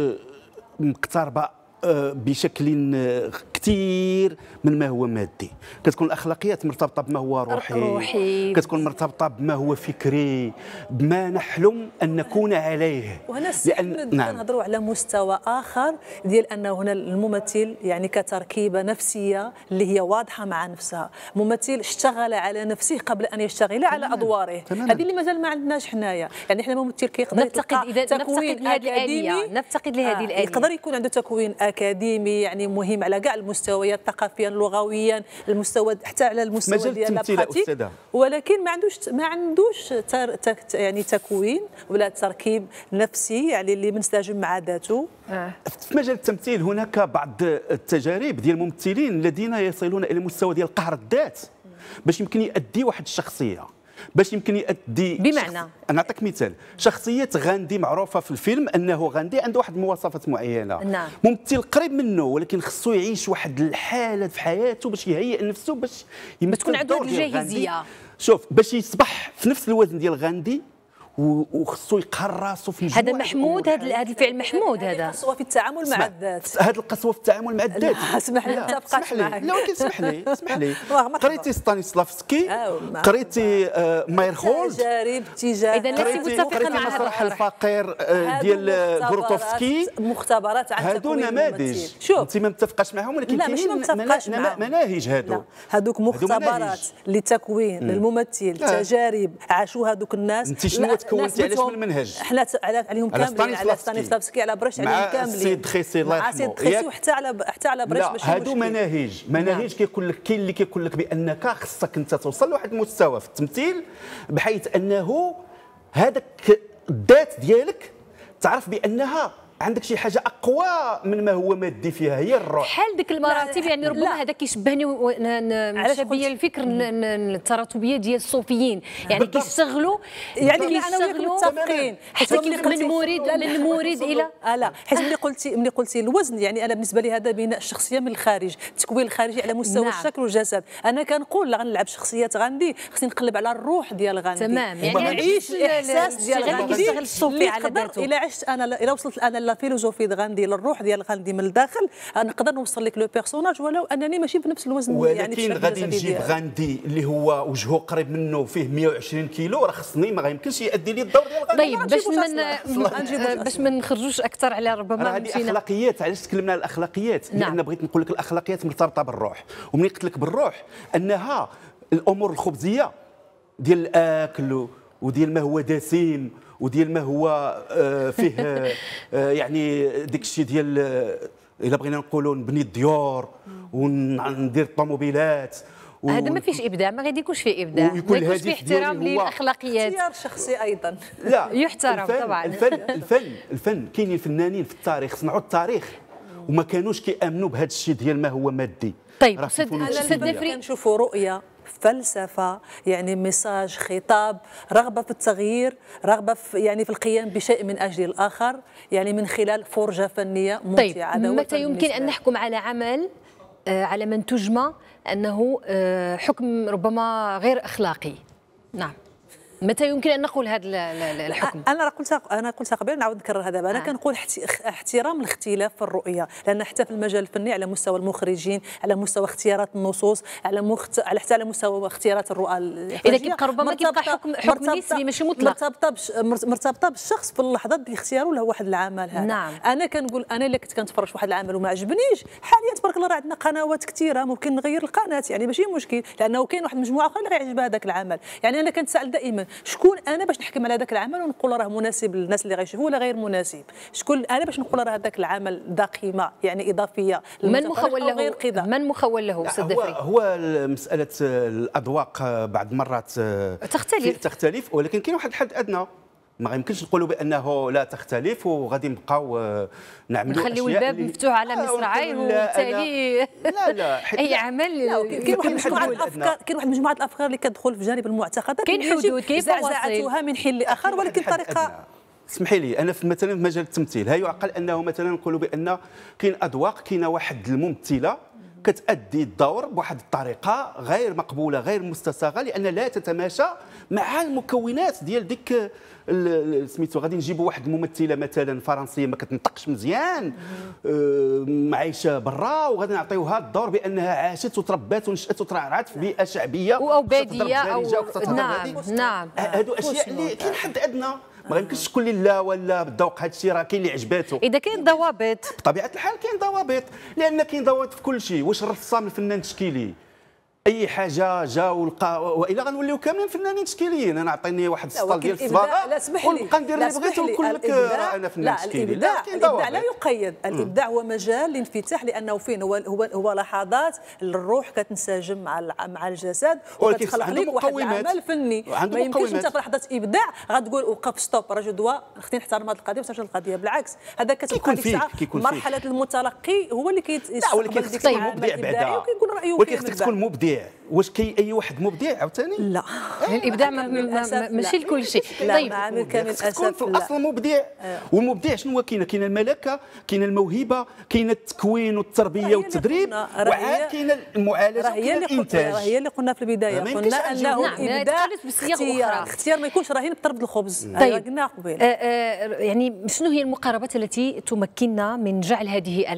مقتربه آه، بشكل آه، كثير من ما هو مادي كتكون الاخلاقيات مرتبطه بما هو روحي, روحي. كتكون مرتبطه بما هو فكري بما نحلم ان نكون عليه وهنا لان نعم نهضروا على مستوى اخر ديال ان هنا الممثل يعني كتركيبه نفسيه اللي هي واضحه مع نفسها ممثل اشتغل على نفسه قبل ان يشتغل على ادواره هذه اللي مازال ما عندناش حنايا يعني حنا ممثل كيقدر نفتقد اذا نفتقد لهذه الاليه نفتقد لهذه آه، الاليه يقدر يكون عنده تكوين اكاديمي يعني مهم على كاع مستويات ثقافيا لغويا المستوى حتى على المستوى ديال ولكن ما عندوش ما عندوش تر تك يعني تكوين ولا تركيب نفسي يعني اللي منسجم مع ذاته في آه. مجال التمثيل هناك بعض التجارب ديال الممثلين الذين يصلون الى مستوى ديال قهر الذات باش يمكن يؤدي واحد الشخصيه باش يمكن يأدي بمعنى شخص... نعطيك مثال شخصيه غاندي معروفه في الفيلم انه غاندي عنده واحد المواصفات معينه نعم. ممثل قريب منه ولكن خصو يعيش واحد الحاله في حياته باش يهيئ نفسه باش تكون عنده الجاهزيه شوف باش يصبح في نفس الوزن ديال غاندي وخصو يقهر راسو في هذا محمود هذا هذا الفعل محمود هذا القسوه في التعامل مع الذات هذه القسوه في التعامل مع الذات اسمح لي اسمح لي لا ولكن اسمح لي اسمح لي قريتي ستانيسلافسكي قريتي آه، ماير هولد تجارب تجارب اذا لست متفقه مع مسرح الفقير آه، ديال غروتوفسكي مختبرات عن هادو نماذج انت ما متفقاش معهم ولكن كاين نعم. مناهج هادو نعم. هذوك مختبرات لتكوين الممثل تجارب عاشوا هذوك الناس انت شنو تكونتي علاش من المنهج حلات على عليهم كاملين على ستانيسلافسكي على برش عليهم كاملين مع السيد خيسي الله يرحمه مع السيد خيسي وحتى على حتى على برش ماشي هادو مناهج مناهج نعم. كيقول لك كاين اللي كيقول لك بانك خصك انت توصل لواحد المستوى في التمثيل بحيث انه هذاك الذات ديالك تعرف بانها عندك شي حاجه اقوى من ما هو مادي فيها هي الروح بحال ديك المراتب يعني ربما هذا كيشبهني شبيه الفكر التراتبيه ديال الصوفيين يعني كيشتغلوا يعني كيشتغلوا متفقين حتى من مريد من مريد الى آه، لا حيت ملي قلتي ملي قلتي الوزن يعني انا بالنسبه لي هذا بناء الشخصيه من الخارج التكوين الخارجي على مستوى نعم. الشكل والجسد انا كنقول غنلعب شخصيات غاندي خصني نقلب على الروح ديال غاندي تمام يعني نعيش الاحساس ديال غاندي كيشتغل الصوفي على عشت انا الى وصلت انا لا فيلوزوفي غاندي للروح ديال غاندي من الداخل نقدر نوصل لك لو بيرسوناج ولو انني ماشي بنفس الوزن يعني ولكن يعني غادي نجيب غاندي اللي هو وجهه قريب منه فيه 120 كيلو راه خصني ما يمكنش يادي لي الدور ديال غاندي طيب باش من آه، باش ما نخرجوش اكثر على ربما هذه الاخلاقيات علاش تكلمنا على الاخلاقيات نعم. لان بغيت نقول لك الاخلاقيات مرتبطه بالروح ومنين قلت لك بالروح انها الامور الخبزيه ديال الاكل وديال ما هو دسيم وديال ما هو آه، فيه آه، آه، يعني داك الشيء ديال الا بغينا نقولوا نبني الديور وندير الطوموبيلات و... هذا ما فيش ابداع ما غادي يكونش فيه ابداع ويكون ما يكونش فيه احترام للاخلاقيات اختيار شخصي ايضا لا يحترم الفن طبعا الفن الفن الفن كاينين الفنانين في التاريخ صنعوا التاريخ وما كانوش كيامنوا بهذا الشيء ديال ما هو مادي طيب استاذ سد كنشوفوا رؤيه فلسفه يعني ميساج خطاب رغبه في التغيير رغبه في يعني في القيام بشيء من اجل الاخر يعني من خلال فرجه فنيه طيب، ممتعه طيب متى يمكن ان نحكم على عمل آه، على من تجمع انه آه، حكم ربما غير اخلاقي نعم متى يمكن ان نقول هذا الحكم؟ انا قلت انا قلت قبل نعاود نكرر هذا انا آه. كنقول احترام الاختلاف في الرؤيه لان حتى في المجال الفني على مستوى المخرجين على مستوى اختيارات النصوص على مخت... على حتى على مستوى اختيارات الرؤى اذا كيبقى ربما كيبقى حكم حكم نسبي ماشي مطلق مرتبطه بش... مرتبطه بالشخص في اللحظه اللي له واحد العمل هذا نعم. انا كنقول انا اللي كنت كنتفرج في واحد العمل وما عجبنيش حاليا تبارك الله راه عندنا قنوات كثيره ممكن نغير القناه يعني ماشي مشكل لانه كاين واحد المجموعه اخرى اللي غيعجبها هذاك العمل يعني انا كنتسال دائما شكون انا باش نحكم على هذاك العمل ونقول راه مناسب للناس اللي غيشوفوه ولا غير مناسب شكون انا باش نقول راه هذاك العمل ذا قيمه يعني اضافيه من مخول له من مخول له استاذ هو, هو مساله الاذواق بعض مرات آه، تختلف تختلف ولكن كاين واحد الحد ادنى ما يمكنش نقولوا بانه لا تختلف وغادي نبقاو آه، نعملوا نخليو الباب مفتوح على آه، مصراعيه وبالتالي لا لا اي عمل كاين واحد مجموعه الافكار كاين واحد مجموعه الافكار اللي كتدخل في جانب المعتقدات كاين حدود كيف زعزعتها من حين لاخر ولكن طريقه اسمحي لي انا في مثلا في مجال التمثيل ها يعقل انه مثلا نقولوا بان كاين اذواق كاينه واحد الممثله كتادي الدور بواحد الطريقه غير مقبوله غير مستساغه لان لا تتماشى مع المكونات ديال ديك سميتو غادي نجيبوا واحد الممثله مثلا فرنسيه ما كتنطقش مزيان آه، عايشه برا وغادي نعطيوها الدور بانها عاشت وتربات ونشات وترعرعت في بيئه شعبيه او باديه او نعم نعم هادو اشياء اللي كاين حد ادنى ما غنكش تقول لي لا ولا بالذوق هذا الشيء راه كاين اللي عجباته اذا كاين ضوابط بطبيعه الحال كاين ضوابط لان كاين ضوابط في كل شيء واش الرسام الفنان تشكيلي اي حاجه جا ولقى والا غنوليو كاملين فنانين تشكيليين انا عطيني واحد السطل ديال الصباغه لا اسمح لي ونبقى ندير اللي بغيت ونقول لك انا فنان تشكيلي لا الابداع لا يقيد الابداع هو مجال للانفتاح لانه فين هو هو, هو لحظات الروح كتنسجم مع مع الجسد وكتخلق لك واحد العمل فني ما يمكنش انت في لحظه ابداع غتقول وقف ستوب راه دوا خصني نحترم هذه القضيه باش القضيه بالعكس هذا كتبقى ديك الساعه مرحله المتلقي هو اللي كيتقبل ولكن طيب، خصك تكون مبدع بعدا ولكن خصك تكون مبدع واش كي اي واحد مبدع عاوتاني لا آه، يعني الابداع ماشي لكل شيء طيب تكون في الاصل مبدع آه. والمبدع شنو هو كاينه كاينه الملكه كاينه الموهبه كاينه التكوين والتربيه والتدريب وعاد كاينه المعالجه هي اللي قلنا هي اللي قلنا في البدايه قلنا انه نعم، الابداع اختيار اختيار ما يكونش راهين بطرب الخبز طيب أيوة، قلنا قبيل آه، يعني شنو هي المقاربات التي تمكننا من جعل هذه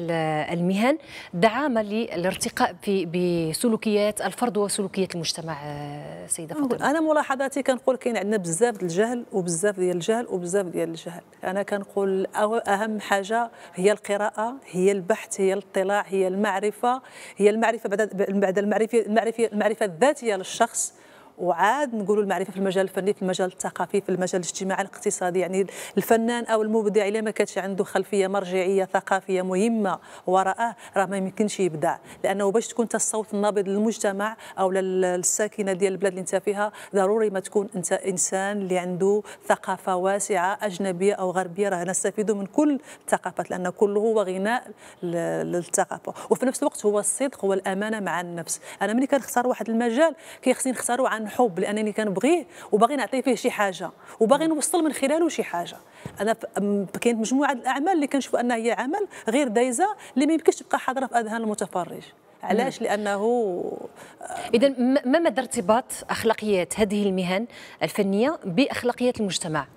المهن دعامه للارتقاء بسلوكيات الفرد وسلوكيه المجتمع آه، سيده فاطمه انا ملاحظاتي كنقول كاين عندنا بزاف ديال الجهل وبزاف ديال الجهل وبزاف ديال الجهل انا كنقول اهم حاجه هي القراءه هي البحث هي الاطلاع هي المعرفه هي المعرفه بعد بعد المعرفه المعرفه المعرفه الذاتيه للشخص وعاد نقولوا المعرفه في المجال الفني في المجال الثقافي في المجال الاجتماعي الاقتصادي يعني الفنان او المبدع الا ما كانش عنده خلفيه مرجعيه ثقافيه مهمه وراءه راه ما يمكنش يبدع لانه باش تكون انت الصوت النابض للمجتمع او للساكنه ديال البلاد اللي انت فيها ضروري ما تكون انت انسان اللي عنده ثقافه واسعه اجنبيه او غربيه راه نستفيد من كل الثقافات لان كله هو غناء للثقافه وفي نفس الوقت هو الصدق والامانه مع النفس انا ملي كنختار واحد المجال كيخصني نختاره عن الحب لانني كنبغيه وباغي نعطي فيه شي حاجه وباغي نوصل من خلاله شي حاجه انا كاينه مجموعه الاعمال اللي كنشوف انها هي عمل غير دايزه اللي ما يمكنش تبقى حاضره في اذهان المتفرج علاش لانه اذا ما مدى ارتباط اخلاقيات هذه المهن الفنيه باخلاقيات المجتمع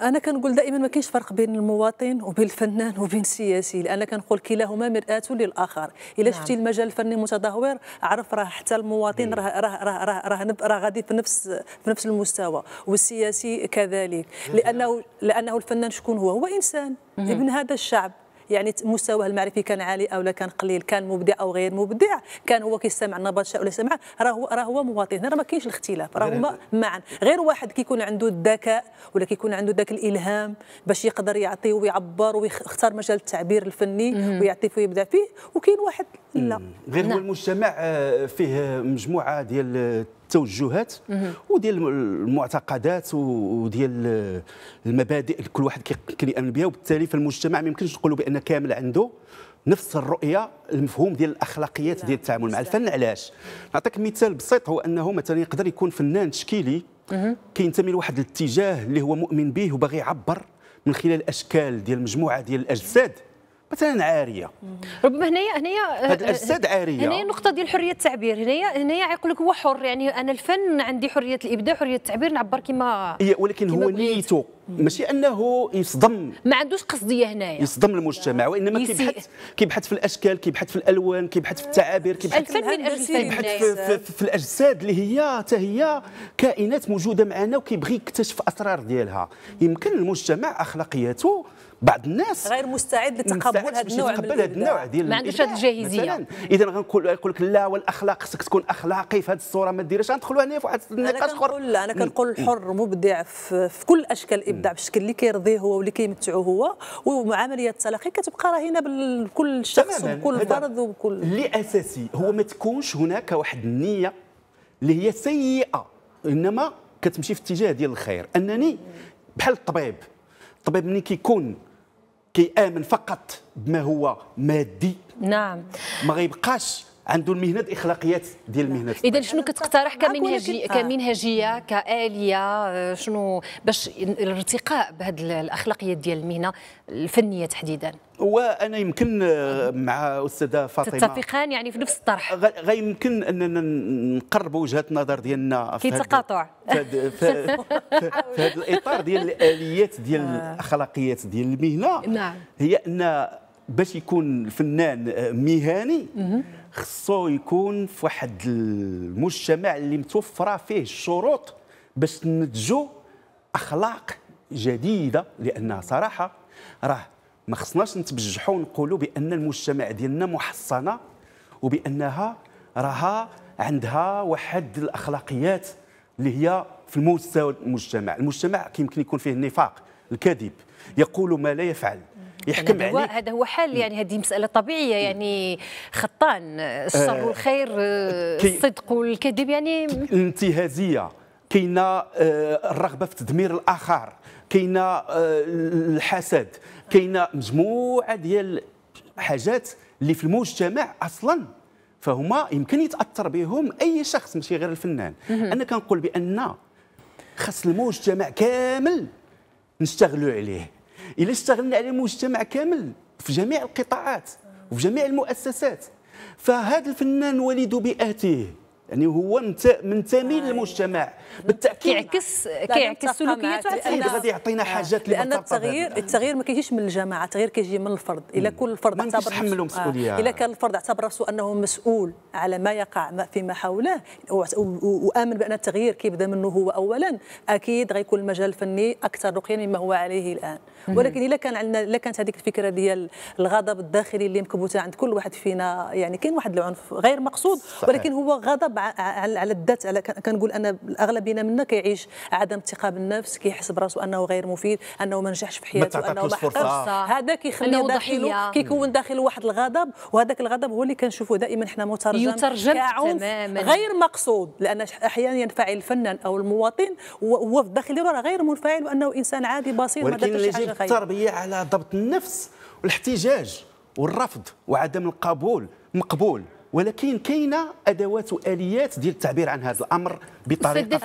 انا كنقول دائما ما كاينش فرق بين المواطن وبين الفنان وبين السياسي لان كنقول كلاهما مراه للاخر الا نعم. المجال الفني متدهور عرف راه حتى المواطن راه راه راه راه راه, را غادي في نفس في نفس المستوى والسياسي كذلك لانه لانه الفنان شكون هو هو انسان ابن هذا الشعب يعني مستواه المعرفي كان عالي او لا كان قليل كان مبدع او غير مبدع كان هو كيستمع النبض ولا سمع راه هو راه هو مواطن هنا ما كاينش الاختلاف راه هما معا غير واحد كيكون عنده الذكاء ولا كيكون عنده ذاك الالهام باش يقدر يعطي ويعبر ويختار مجال التعبير الفني ويعطي فيه ويبدع فيه وكاين واحد لا غير هو نعم. المجتمع آه، فيه مجموعه ديال التوجهات وديال المعتقدات وديال المبادئ كل واحد كيامن بها وبالتالي فالمجتمع ما يمكنش نقولوا بان كامل عنده نفس الرؤيه المفهوم ديال الاخلاقيات ديال التعامل مع الفن علاش نعطيك مثال بسيط هو انه مثلا يقدر يكون فنان تشكيلي كينتمي لواحد الاتجاه اللي هو مؤمن به وباغي يعبر من خلال اشكال ديال مجموعه ديال الاجساد مثلا عاريه ربما هنايا هنايا آه، هاد الاجساد آه، عاريه هنايا النقطه ديال حريه التعبير هنايا هنايا يقول لك هو حر يعني انا الفن عندي حريه الابداع حريه التعبير نعبر كما ولكن كما هو نيته ماشي انه يصدم ما عندوش قصديه هنايا يصدم المجتمع وانما كيبحث كيبحث في الاشكال كيبحث في الالوان كيبحث في التعابير كيبحث الفن من اجل كيبحث في, في, في, في الاجساد اللي هي حتى هي كائنات موجوده معنا وكيبغي يكتشف اسرار ديالها يمكن المجتمع اخلاقياته بعض الناس غير مستعد لتقبل هذا النوع من هذا النوع ديال ما عندوش هذه الجاهزيه اذا غنقول يقول لك لا والاخلاق خصك تكون اخلاقي في هذه الصوره ما ديرهاش غندخلوا هنا في واحد النقاش اخر لا انا كنقول الحر مبدع في, كل اشكال الابداع بالشكل اللي كيرضيه هو واللي كيمتعو هو وعمليه التلاقي كتبقى راهينه بكل شخص وبكل فرد وبكل اللي اساسي هو ما تكونش هناك واحد النيه اللي هي سيئه انما كتمشي في اتجاه ديال الخير انني بحال الطبيب الطبيب ملي كيكون كيامن فقط بما هو مادي نعم ما غيبقاش عنده المهنه اخلاقيات ديال المهنه اذا شنو كتقترح كمنهجي كمنهجيه كاليه آه، شنو باش الارتقاء بهذه الاخلاقيات ديال المهنه الفنيه تحديدا وانا يمكن آه، مع استاذه فاطمه تتفقان يعني في نفس الطرح غيمكن اننا نقرب وجهات النظر ديالنا في تقاطع في هذا الاطار ديال الاليات ديال آه. الاخلاقيات ديال المهنه نعم هي ان باش يكون الفنان مهني خصو يكون في واحد المجتمع اللي متوفره فيه الشروط باش تنتجوا اخلاق جديده لانها صراحه راه ما خصناش نتبجحوا ونقولوا بان المجتمع ديالنا محصنه وبانها راها عندها واحد الاخلاقيات اللي هي في المستوى المجتمع المجتمع كيمكن يكون فيه النفاق الكذب يقول ما لا يفعل يحكم عليه هذا هو حال يعني هذه مساله طبيعيه يعني خطان الشر آه، والخير آه، الصدق والكذب يعني الانتهازيه كاينه آه، الرغبه في تدمير الاخر كاينه الحسد كاينه مجموعه ديال حاجات اللي في المجتمع اصلا فهما يمكن يتاثر بهم اي شخص ماشي غير الفنان انا كنقول بان خاص المجتمع كامل نشتغلوا عليه الا اشتغلنا على المجتمع كامل في جميع القطاعات وفي جميع المؤسسات فهذا الفنان ولد بيئته يعني هو منتمي للمجتمع المجتمع بالتاكيد كيعكس كيعكس سلوكيات بالتاكيد غادي يعطينا حاجات اللي لان التغيير التغيير ما كيجيش من الجماعه التغيير كيجي من الفرد الا كل فرد اعتبر تحملوا مسؤوليه آه، الا كان الفرد اعتبر راسه انه مسؤول على ما يقع فيما حوله وامن بان التغيير كيبدا منه هو اولا اكيد غيكون المجال الفني اكثر رقيا مما هو عليه الان ولكن الا كان عندنا الا كانت هذيك الفكره ديال الغضب الداخلي اللي مكبوته عند كل واحد فينا يعني كاين واحد العنف غير مقصود ولكن هو غضب على على الذات على كنقول ان الاغلبيه منا كيعيش عدم الثقه بالنفس كيحس براسو انه غير مفيد انه ما نجحش في حياته انه ما حققش هذا كيخلي داخله كيكون داخله واحد الغضب وهذاك الغضب هو اللي كنشوفه دائما حنا مترجم يترجم تماما غير مقصود لان احيانا ينفعل الفنان او المواطن وهو في الداخل راه غير منفعل وانه انسان عادي بسيط ما درتش حاجه غير التربيه على ضبط النفس والاحتجاج والرفض وعدم القبول مقبول ولكن كاينه ادوات واليات ديال التعبير عن هذا الامر بطريقه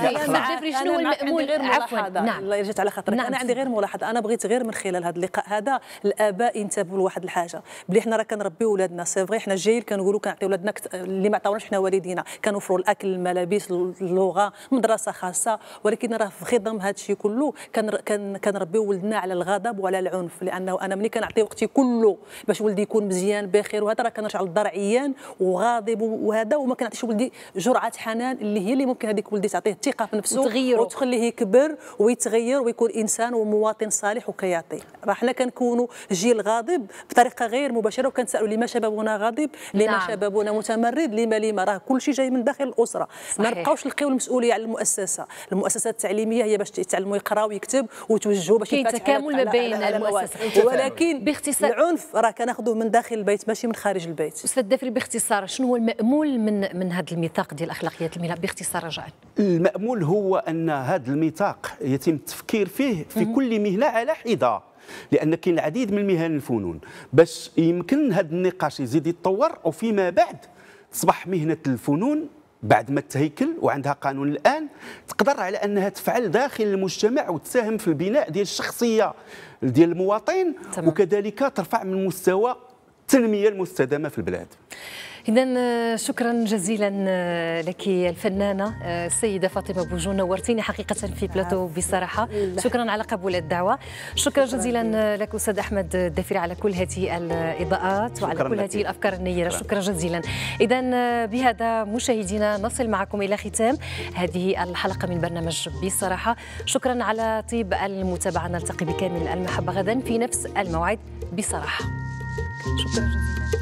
في شنو المامول غير ملاحظه نعم. الله يرجع على خاطرك نعم. انا عندي غير ملاحظه انا بغيت غير من خلال هذا اللقاء هذا الاباء ينتبهوا لواحد الحاجه بلي حنا راه كنربيو ولادنا سي فغي حنا جايين كنقولوا كنعطيو ولادنا اللي ما عطاوناش حنا والدينا كنوفروا الاكل الملابس اللغه مدرسه خاصه ولكن راه في خضم هذا الشيء كله كنربيو ولدنا على الغضب وعلى العنف لانه انا ملي كنعطي وقتي كله باش ولدي يكون مزيان بخير وهذا راه كنرجع للدار عيان وغاضب وهذا وما كنعطيش ولدي جرعه حنان اللي هي اللي ممكن هذيك ولدي تعطيه الثقه في نفسه وتغيره. وتخليه يكبر ويتغير ويكون انسان ومواطن صالح وكيعطي راه حنا كنكونوا جيل غاضب بطريقه غير مباشره وكنسالوا لما شبابنا غاضب لما نعم. شبابنا متمرد لما لما راه كل شيء جاي من داخل الاسره ما نبقاوش نلقيو المسؤوليه على المؤسسه المؤسسه التعليميه هي باش يتعلموا يقراوا ويكتب وتوجهوا باش كاين تكامل ما بين المؤسسه ولكن باختصار العنف راه كناخذوه من داخل البيت ماشي من خارج البيت استاذ دافري باختصار شنو هو المامول من من هذا الميثاق ديال اخلاقيات الميلاد باختصار رجاء المأمول هو أن هذا الميثاق يتم التفكير فيه في كل مهنة على حدة لأن كاين العديد من المهن الفنون باش يمكن هذا النقاش يزيد يتطور وفيما بعد تصبح مهنة الفنون بعد ما تهيكل وعندها قانون الان تقدر على انها تفعل داخل المجتمع وتساهم في البناء ديال الشخصيه ديال المواطن تمام. وكذلك ترفع من مستوى التنميه المستدامه في البلاد إذا آه، شكرا جزيلا آه، لك الفنانة السيدة آه، فاطمة بوجون نورتيني حقيقة في بلاتو بصراحة شكرا على قبول الدعوة شكرا, شكرا جزيلا لك أستاذ أحمد الدافري على كل هذه الإضاءات وعلى كل هذه الأفكار النيرة شكرا جزيلا إذا بهذا مشاهدينا نصل معكم إلى ختام هذه الحلقة من برنامج بصراحة شكرا على طيب المتابعة نلتقي بكامل المحبة غدا في نفس الموعد بصراحة شكرا جزيلا